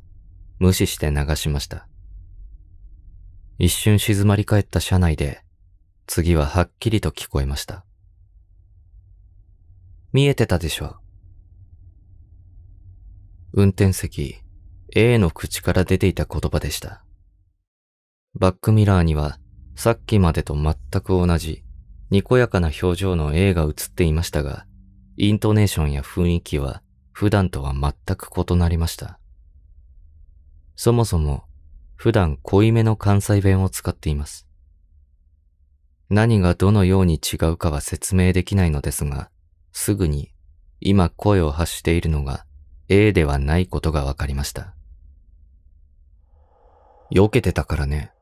無視して流しました。一瞬静まり返った車内で、次ははっきりと聞こえました。見えてたでしょ。運転席 A の口から出ていた言葉でした。バックミラーにはさっきまでと全く同じにこやかな表情の A が映っていましたが、イントネーションや雰囲気は普段とは全く異なりました。そもそも普段濃いめの関西弁を使っています。何がどのように違うかは説明できないのですが、すぐに今声を発しているのが A ではないことがわかりました。避けてたからね。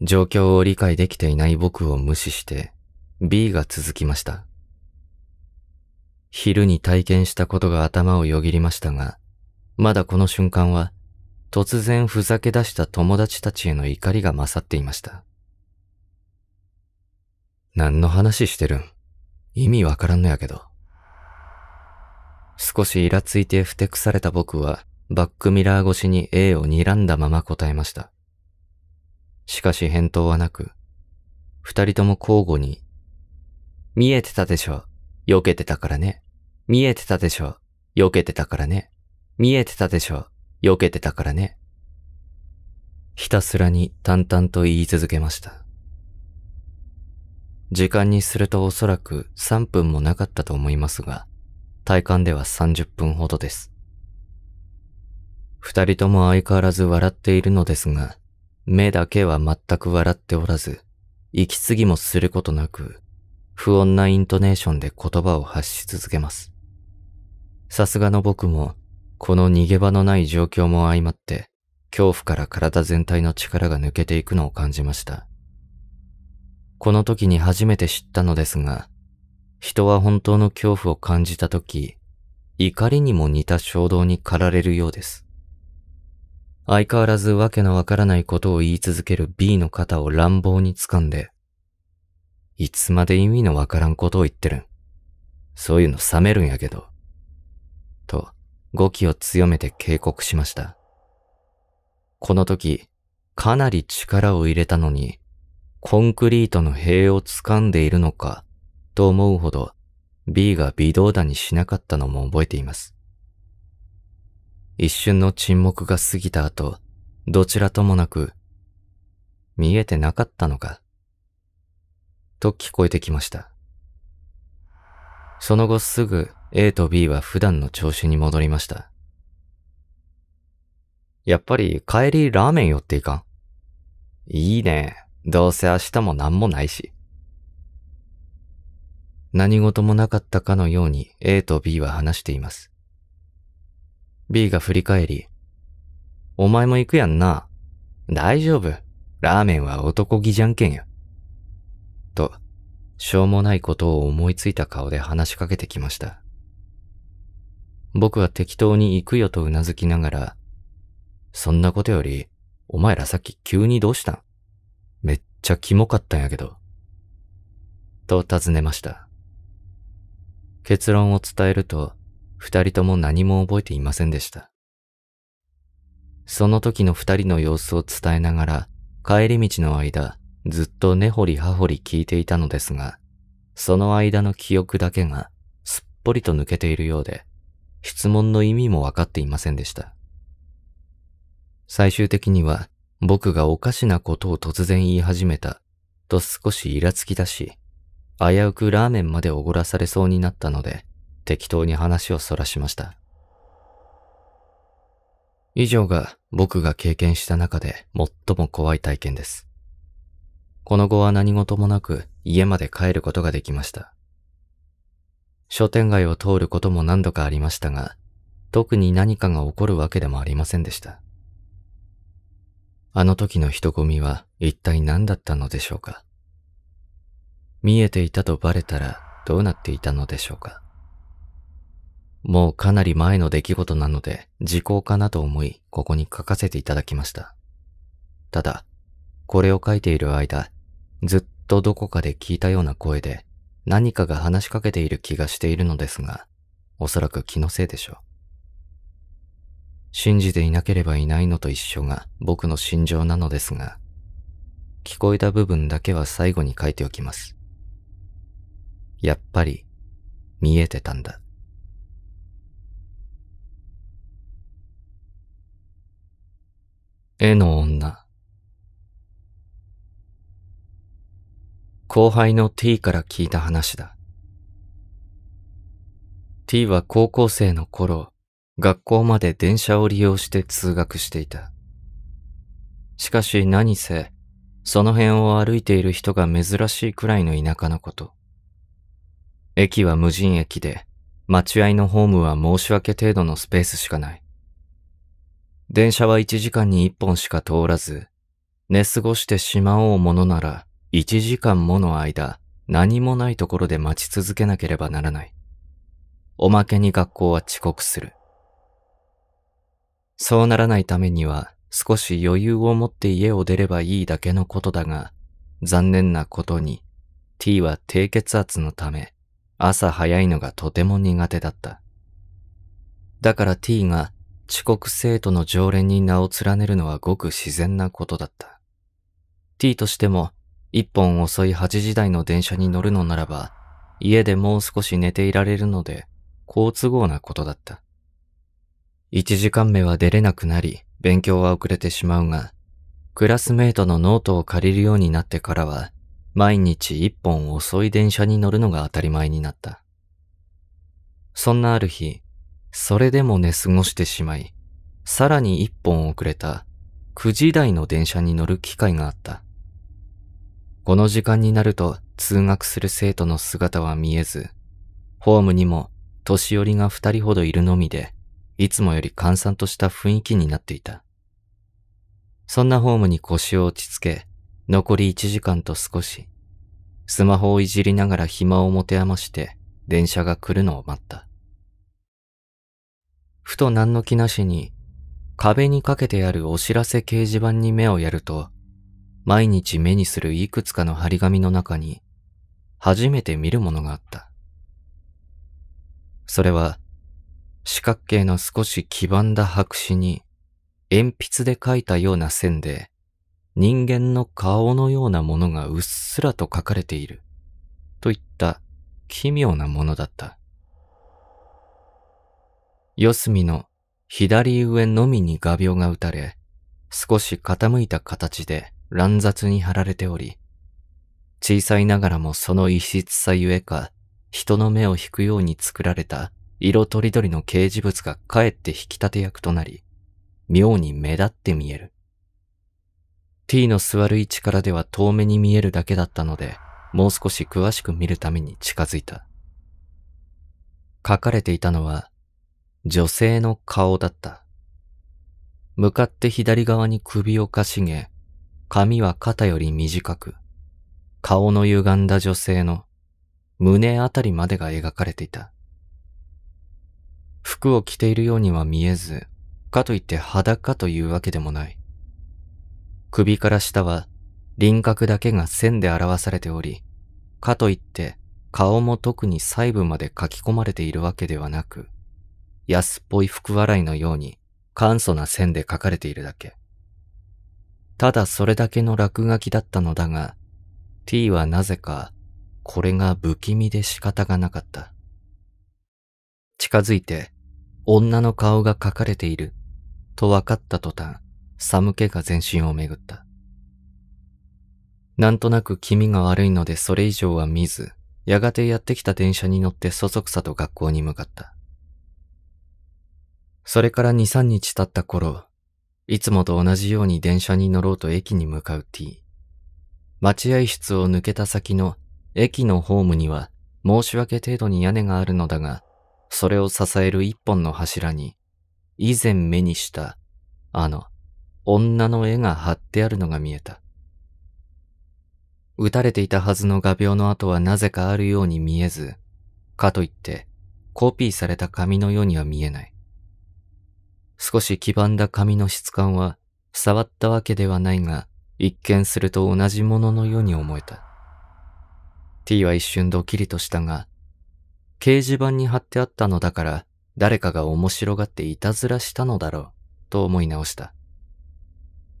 状況を理解できていない僕を無視して B が続きました。昼に体験したことが頭をよぎりましたが、まだこの瞬間は突然ふざけ出した友達たちへの怒りが勝っていました。何の話してるん意味わからんのやけど。少しイラついてふてくされた僕はバックミラー越しに A を睨んだまま答えました。しかし返答はなく、二人とも交互に、見えてたでしょ、避けてたからね。見えてたでしょ、避けてたからね。見えてたでしょ、避けてたからね。ひたすらに淡々と言い続けました。時間にするとおそらく3分もなかったと思いますが、体感では30分ほどです。二人とも相変わらず笑っているのですが、目だけは全く笑っておらず、息継ぎもすることなく、不穏なイントネーションで言葉を発し続けます。さすがの僕も、この逃げ場のない状況も相まって、恐怖から体全体の力が抜けていくのを感じました。この時に初めて知ったのですが、人は本当の恐怖を感じた時、怒りにも似た衝動に駆られるようです。相変わらずわけのわからないことを言い続ける B の肩を乱暴に掴んで、いつまで意味のわからんことを言ってるん。そういうの冷めるんやけど。と、語気を強めて警告しました。この時、かなり力を入れたのに、コンクリートの塀を掴んでいるのか、と思うほど、B が微動だにしなかったのも覚えています。一瞬の沈黙が過ぎた後、どちらともなく、見えてなかったのか、と聞こえてきました。その後すぐ A と B は普段の調子に戻りました。やっぱり帰りラーメン寄っていかん。いいね。どうせ明日も何もないし。何事もなかったかのように A と B は話しています。B が振り返り、お前も行くやんな。大丈夫。ラーメンは男気じゃんけんや。と、しょうもないことを思いついた顔で話しかけてきました。僕は適当に行くよと頷きながら、そんなことより、お前らさっき急にどうしたんめっちゃキモかったんやけど。と尋ねました。結論を伝えると、二人とも何も覚えていませんでした。その時の二人の様子を伝えながら、帰り道の間、ずっと根掘り葉掘り聞いていたのですが、その間の記憶だけがすっぽりと抜けているようで、質問の意味もわかっていませんでした。最終的には、僕がおかしなことを突然言い始めた、と少しイラつきだし、危うくラーメンまでおごらされそうになったので、適当に話をそらしました。以上が僕が経験した中で最も怖い体験です。この後は何事もなく家まで帰ることができました。商店街を通ることも何度かありましたが、特に何かが起こるわけでもありませんでした。あの時の人混みは一体何だったのでしょうか見えていたとバレたらどうなっていたのでしょうかもうかなり前の出来事なので、時効かなと思い、ここに書かせていただきました。ただ、これを書いている間、ずっとどこかで聞いたような声で、何かが話しかけている気がしているのですが、おそらく気のせいでしょう。信じていなければいないのと一緒が僕の心情なのですが、聞こえた部分だけは最後に書いておきます。やっぱり、見えてたんだ。絵の女。後輩の T から聞いた話だ。T は高校生の頃、学校まで電車を利用して通学していた。しかし何せ、その辺を歩いている人が珍しいくらいの田舎のこと。駅は無人駅で、待合のホームは申し訳程度のスペースしかない。電車は1時間に1本しか通らず、寝過ごしてしまおうものなら、1時間もの間、何もないところで待ち続けなければならない。おまけに学校は遅刻する。そうならないためには、少し余裕を持って家を出ればいいだけのことだが、残念なことに、T は低血圧のため、朝早いのがとても苦手だった。だから T が遅刻生徒の常連に名を連ねるのはごく自然なことだった。T としても、一本遅い8時台の電車に乗るのならば、家でもう少し寝ていられるので、好都合なことだった。1時間目は出れなくなり、勉強は遅れてしまうが、クラスメートのノートを借りるようになってからは、毎日一本遅い電車に乗るのが当たり前になった。そんなある日、それでも寝過ごしてしまい、さらに一本遅れた9時台の電車に乗る機会があった。この時間になると通学する生徒の姿は見えず、ホームにも年寄りが二人ほどいるのみで、いつもより閑散とした雰囲気になっていた。そんなホームに腰を落ち着け、残り1時間と少し、スマホをいじりながら暇を持て余して電車が来るのを待った。ふと何の気なしに、壁にかけてあるお知らせ掲示板に目をやると、毎日目にするいくつかの張り紙の中に、初めて見るものがあった。それは、四角形の少し黄ばんだ白紙に、鉛筆で描いたような線で、人間の顔のようなものがうっすらと書かれている、といった奇妙なものだった。四隅の左上のみに画鋲が打たれ、少し傾いた形で乱雑に貼られており、小さいながらもその異質さゆえか、人の目を引くように作られた色とりどりの掲示物がかえって引き立て役となり、妙に目立って見える。T の座る位置からでは遠目に見えるだけだったので、もう少し詳しく見るために近づいた。書かれていたのは、女性の顔だった。向かって左側に首をかしげ、髪は肩より短く、顔の歪んだ女性の胸あたりまでが描かれていた。服を着ているようには見えず、かといって裸というわけでもない。首から下は輪郭だけが線で表されており、かといって顔も特に細部まで書き込まれているわけではなく、安っぽい福笑いのように簡素な線で書かれているだけ。ただそれだけの落書きだったのだが、t はなぜかこれが不気味で仕方がなかった。近づいて女の顔が書かれていると分かった途端、寒気が全身をめぐった。なんとなく気味が悪いのでそれ以上は見ず、やがてやってきた電車に乗ってそそくさと学校に向かった。それから2、3日経った頃、いつもと同じように電車に乗ろうと駅に向かう T。待合室を抜けた先の駅のホームには申し訳程度に屋根があるのだが、それを支える一本の柱に、以前目にした、あの、女の絵が貼ってあるのが見えた。撃たれていたはずの画鋲の跡はなぜかあるように見えず、かといって、コピーされた紙のようには見えない。少し黄ばんだ髪の質感は、触ったわけではないが、一見すると同じもののように思えた。T は一瞬ドキリとしたが、掲示板に貼ってあったのだから、誰かが面白がっていたずらしたのだろう、と思い直した。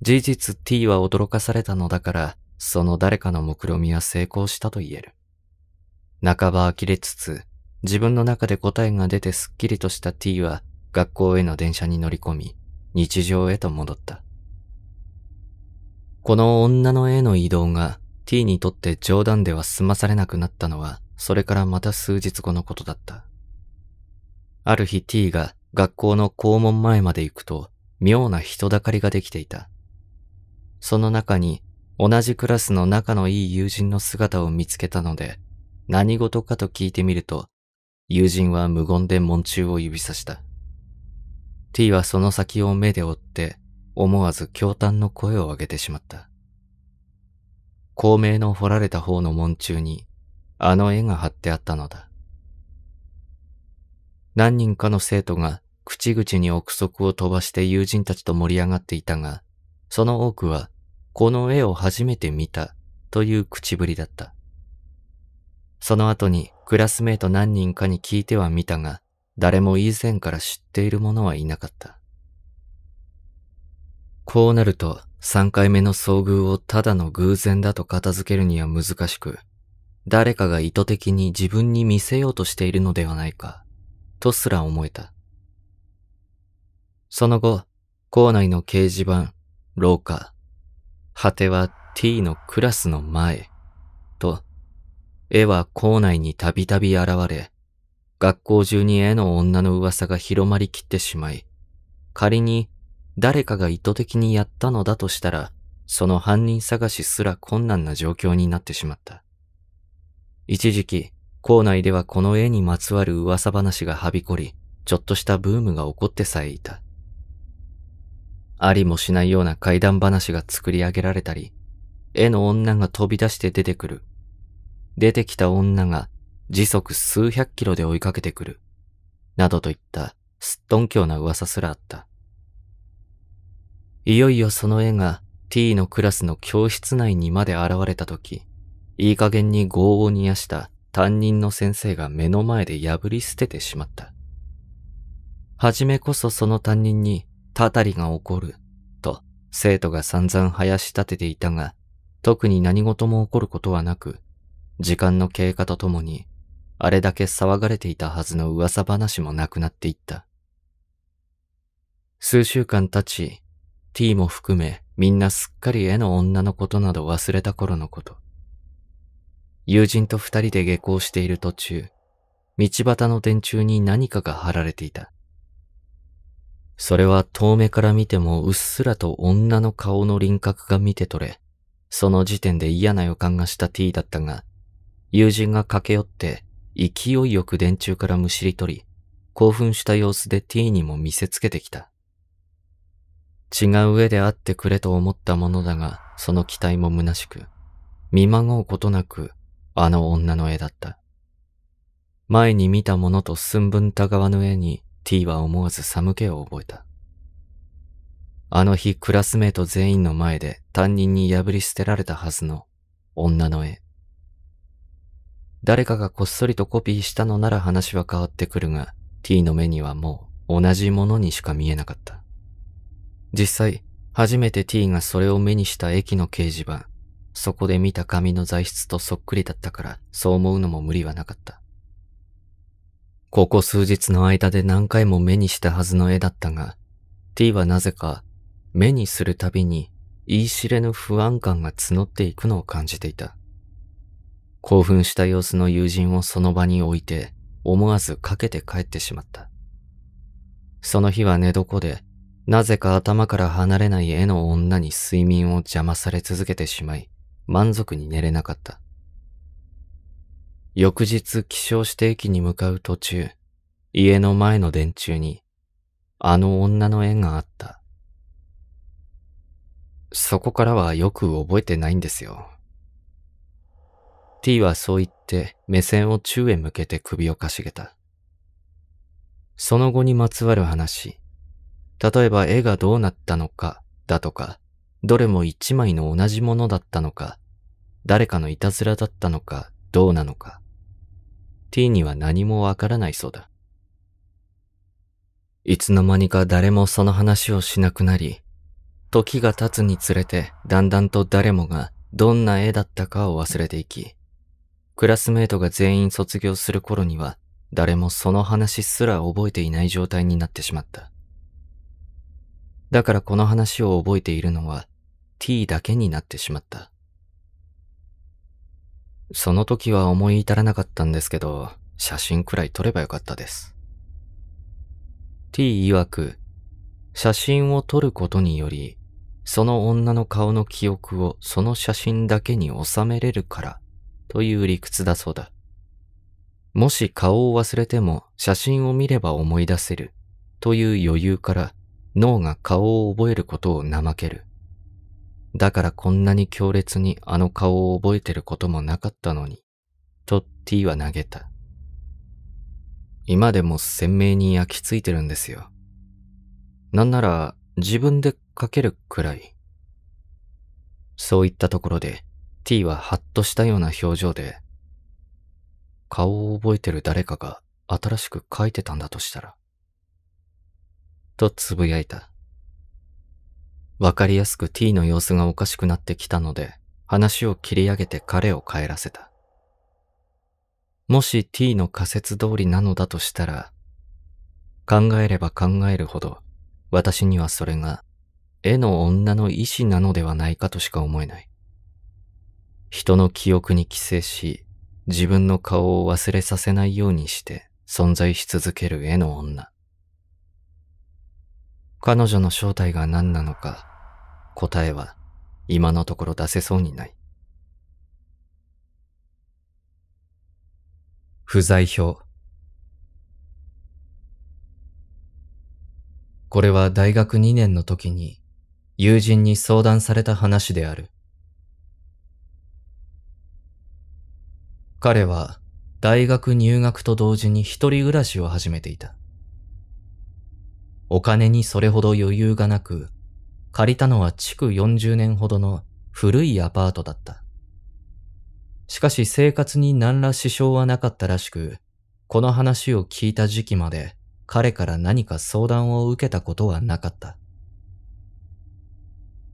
事実 T は驚かされたのだから、その誰かの目論みは成功したと言える。半ば呆れつつ、自分の中で答えが出てスッキリとした T は、学校への電車に乗り込み、日常へと戻った。この女の絵の移動が T にとって冗談では済まされなくなったのは、それからまた数日後のことだった。ある日 T が学校の校門前まで行くと、妙な人だかりができていた。その中に、同じクラスの仲のいい友人の姿を見つけたので、何事かと聞いてみると、友人は無言で門中を指さした。テーはその先を目で追って、思わず驚嘆の声を上げてしまった。孔明の掘られた方の門中に、あの絵が貼ってあったのだ。何人かの生徒が口々に憶測を飛ばして友人たちと盛り上がっていたが、その多くは、この絵を初めて見たという口ぶりだった。その後にクラスメート何人かに聞いてはみたが、誰も以前から知っている者はいなかった。こうなると3回目の遭遇をただの偶然だと片付けるには難しく、誰かが意図的に自分に見せようとしているのではないか、とすら思えた。その後、校内の掲示板、廊下、果ては T のクラスの前、と、絵は校内にたびたび現れ、学校中に絵の女の噂が広まりきってしまい、仮に誰かが意図的にやったのだとしたら、その犯人探しすら困難な状況になってしまった。一時期、校内ではこの絵にまつわる噂話がはびこり、ちょっとしたブームが起こってさえいた。ありもしないような怪談話が作り上げられたり、絵の女が飛び出して出てくる。出てきた女が時速数百キロで追いかけてくる、などといったすっとんきょうな噂すらあった。いよいよその絵が T のクラスの教室内にまで現れた時、いい加減に業を煮やした担任の先生が目の前で破り捨ててしまった。はじめこそその担任に、たたりが起こる、と生徒が散々生やし立てていたが、特に何事も起こることはなく、時間の経過とともにあれだけ騒がれていたはずの噂話もなくなっていった。数週間経ち、T も含めみんなすっかり絵の女のことなど忘れた頃のこと。友人と二人で下校している途中、道端の電柱に何かが貼られていた。それは遠目から見てもうっすらと女の顔の輪郭が見て取れ、その時点で嫌な予感がした T だったが、友人が駆け寄って勢いよく電柱からむしり取り、興奮した様子で T にも見せつけてきた。違う上で会ってくれと思ったものだが、その期待も虚しく、見まごうことなく、あの女の絵だった。前に見たものと寸分たがわぬ絵に T は思わず寒気を覚えた。あの日クラスメート全員の前で担任に破り捨てられたはずの女の絵。誰かがこっそりとコピーしたのなら話は変わってくるが、T の目にはもう同じものにしか見えなかった。実際、初めて T がそれを目にした駅の掲示板、そこで見た紙の材質とそっくりだったから、そう思うのも無理はなかった。ここ数日の間で何回も目にしたはずの絵だったが、T はなぜか、目にするたびに言い知れぬ不安感が募っていくのを感じていた。興奮した様子の友人をその場に置いて、思わずかけて帰ってしまった。その日は寝床で、なぜか頭から離れない絵の女に睡眠を邪魔され続けてしまい、満足に寝れなかった。翌日起床して駅に向かう途中、家の前の電柱に、あの女の絵があった。そこからはよく覚えてないんですよ。T はそう言って目線を宙へ向けて首をかしげた。その後にまつわる話。例えば絵がどうなったのか、だとか、どれも一枚の同じものだったのか、誰かのいたずらだったのか、どうなのか。T には何もわからないそうだ。いつの間にか誰もその話をしなくなり、時が経つにつれてだんだんと誰もがどんな絵だったかを忘れていき、クラスメートが全員卒業する頃には、誰もその話すら覚えていない状態になってしまった。だからこの話を覚えているのは T だけになってしまった。その時は思い至らなかったんですけど、写真くらい撮ればよかったです。T 曰く、写真を撮ることにより、その女の顔の記憶をその写真だけに収めれるからという理屈だそうだ。もし顔を忘れても写真を見れば思い出せるという余裕から脳が顔を覚えることを怠ける。だからこんなに強烈にあの顔を覚えてることもなかったのに、と T は投げた。今でも鮮明に焼き付いてるんですよ。なんなら自分で書けるくらい。そういったところで T はハッとしたような表情で、顔を覚えてる誰かが新しく書いてたんだとしたら、とつぶやいた。わかりやすく T の様子がおかしくなってきたので、話を切り上げて彼を帰らせた。もし T の仮説通りなのだとしたら、考えれば考えるほど、私にはそれが、絵の女の意志なのではないかとしか思えない。人の記憶に寄生し、自分の顔を忘れさせないようにして存在し続ける絵の女。彼女の正体が何なのか、答えは今のところ出せそうにない。不在表。これは大学2年の時に友人に相談された話である。彼は大学入学と同時に一人暮らしを始めていた。お金にそれほど余裕がなく、借りたのは築40年ほどの古いアパートだった。しかし生活に何ら支障はなかったらしく、この話を聞いた時期まで彼から何か相談を受けたことはなかった。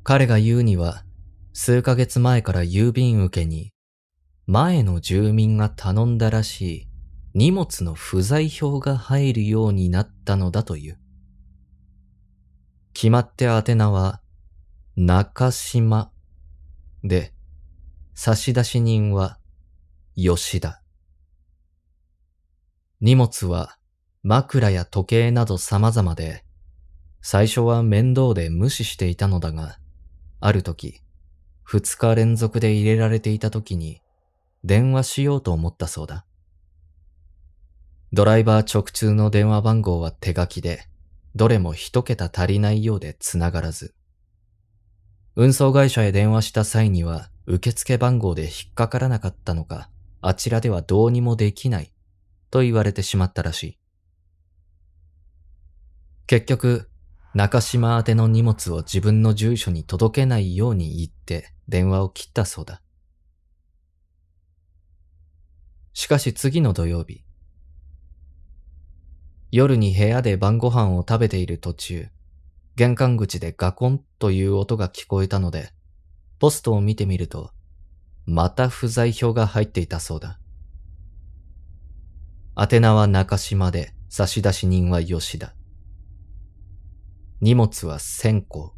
彼が言うには、数ヶ月前から郵便受けに前の住民が頼んだらしい荷物の不在票が入るようになったのだという。決まって宛名は、中島で、差出人は、吉田。荷物は、枕や時計など様々で、最初は面倒で無視していたのだが、ある時、二日連続で入れられていた時に、電話しようと思ったそうだ。ドライバー直通の電話番号は手書きで、どれも一桁足りないようで繋がらず。運送会社へ電話した際には受付番号で引っかからなかったのか、あちらではどうにもできないと言われてしまったらしい。結局、中島宛ての荷物を自分の住所に届けないように言って電話を切ったそうだ。しかし次の土曜日。夜に部屋で晩ご飯を食べている途中、玄関口でガコンという音が聞こえたので、ポストを見てみると、また不在票が入っていたそうだ。宛名は中島で、差出人は吉田。荷物は千個。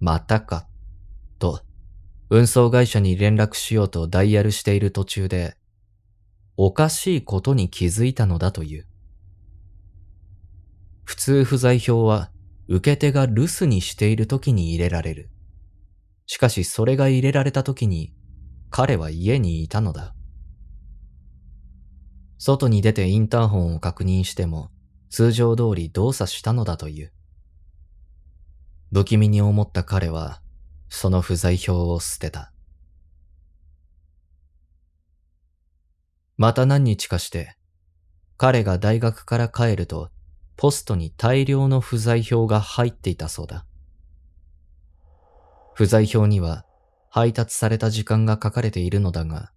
またか、と、運送会社に連絡しようとダイヤルしている途中で、おかしいことに気づいたのだという。普通不在票は受け手が留守にしている時に入れられる。しかしそれが入れられた時に彼は家にいたのだ。外に出てインターホンを確認しても通常通り動作したのだという。不気味に思った彼はその不在表を捨てた。また何日かして、彼が大学から帰ると、ポストに大量の不在表が入っていたそうだ。不在表には配達された時間が書かれているのだが、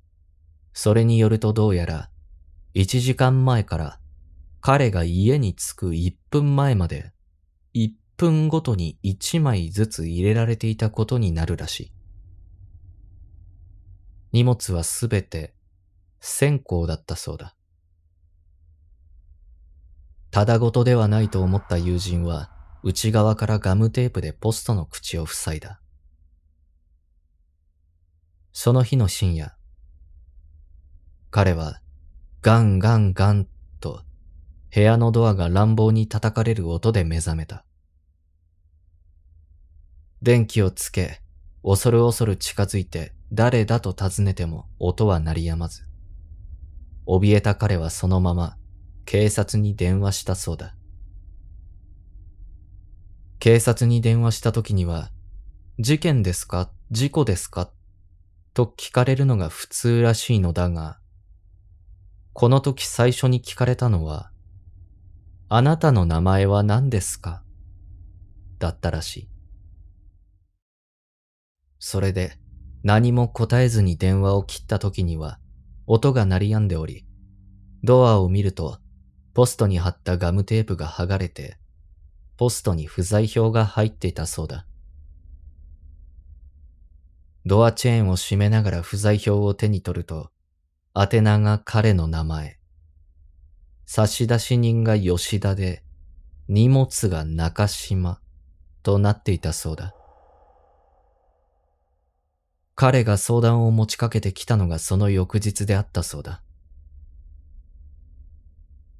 それによるとどうやら、1時間前から彼が家に着く1分前まで、1分ごとに1枚ずつ入れられていたことになるらしい。荷物はすべて線香だったそうだ。ただごとではないと思った友人は内側からガムテープでポストの口を塞いだ。その日の深夜、彼はガンガンガンと部屋のドアが乱暴に叩かれる音で目覚めた。電気をつけ、恐る恐る近づいて誰だと尋ねても音は鳴りやまず。怯えた彼はそのまま警察に電話したそうだ。警察に電話した時には、事件ですか事故ですかと聞かれるのが普通らしいのだが、この時最初に聞かれたのは、あなたの名前は何ですかだったらしい。それで何も答えずに電話を切った時には音が鳴り止んでおり、ドアを見るとポストに貼ったガムテープが剥がれて、ポストに不在票が入っていたそうだ。ドアチェーンを閉めながら不在票を手に取ると、宛名が彼の名前。差出人が吉田で、荷物が中島となっていたそうだ。彼が相談を持ちかけてきたのがその翌日であったそうだ。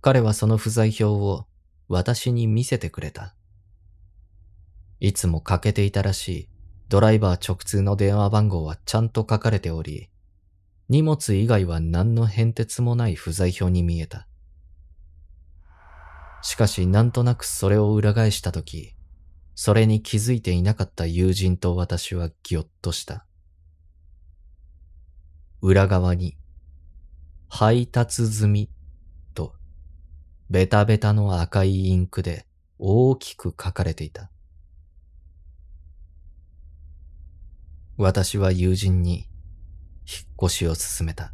彼はその不在表を私に見せてくれた。いつも欠けていたらしいドライバー直通の電話番号はちゃんと書かれており、荷物以外は何の変哲もない不在表に見えた。しかしなんとなくそれを裏返したとき、それに気づいていなかった友人と私はぎょっとした。裏側に、配達済みと、ベタベタの赤いインクで大きく書かれていた。私は友人に引っ越しを勧めた。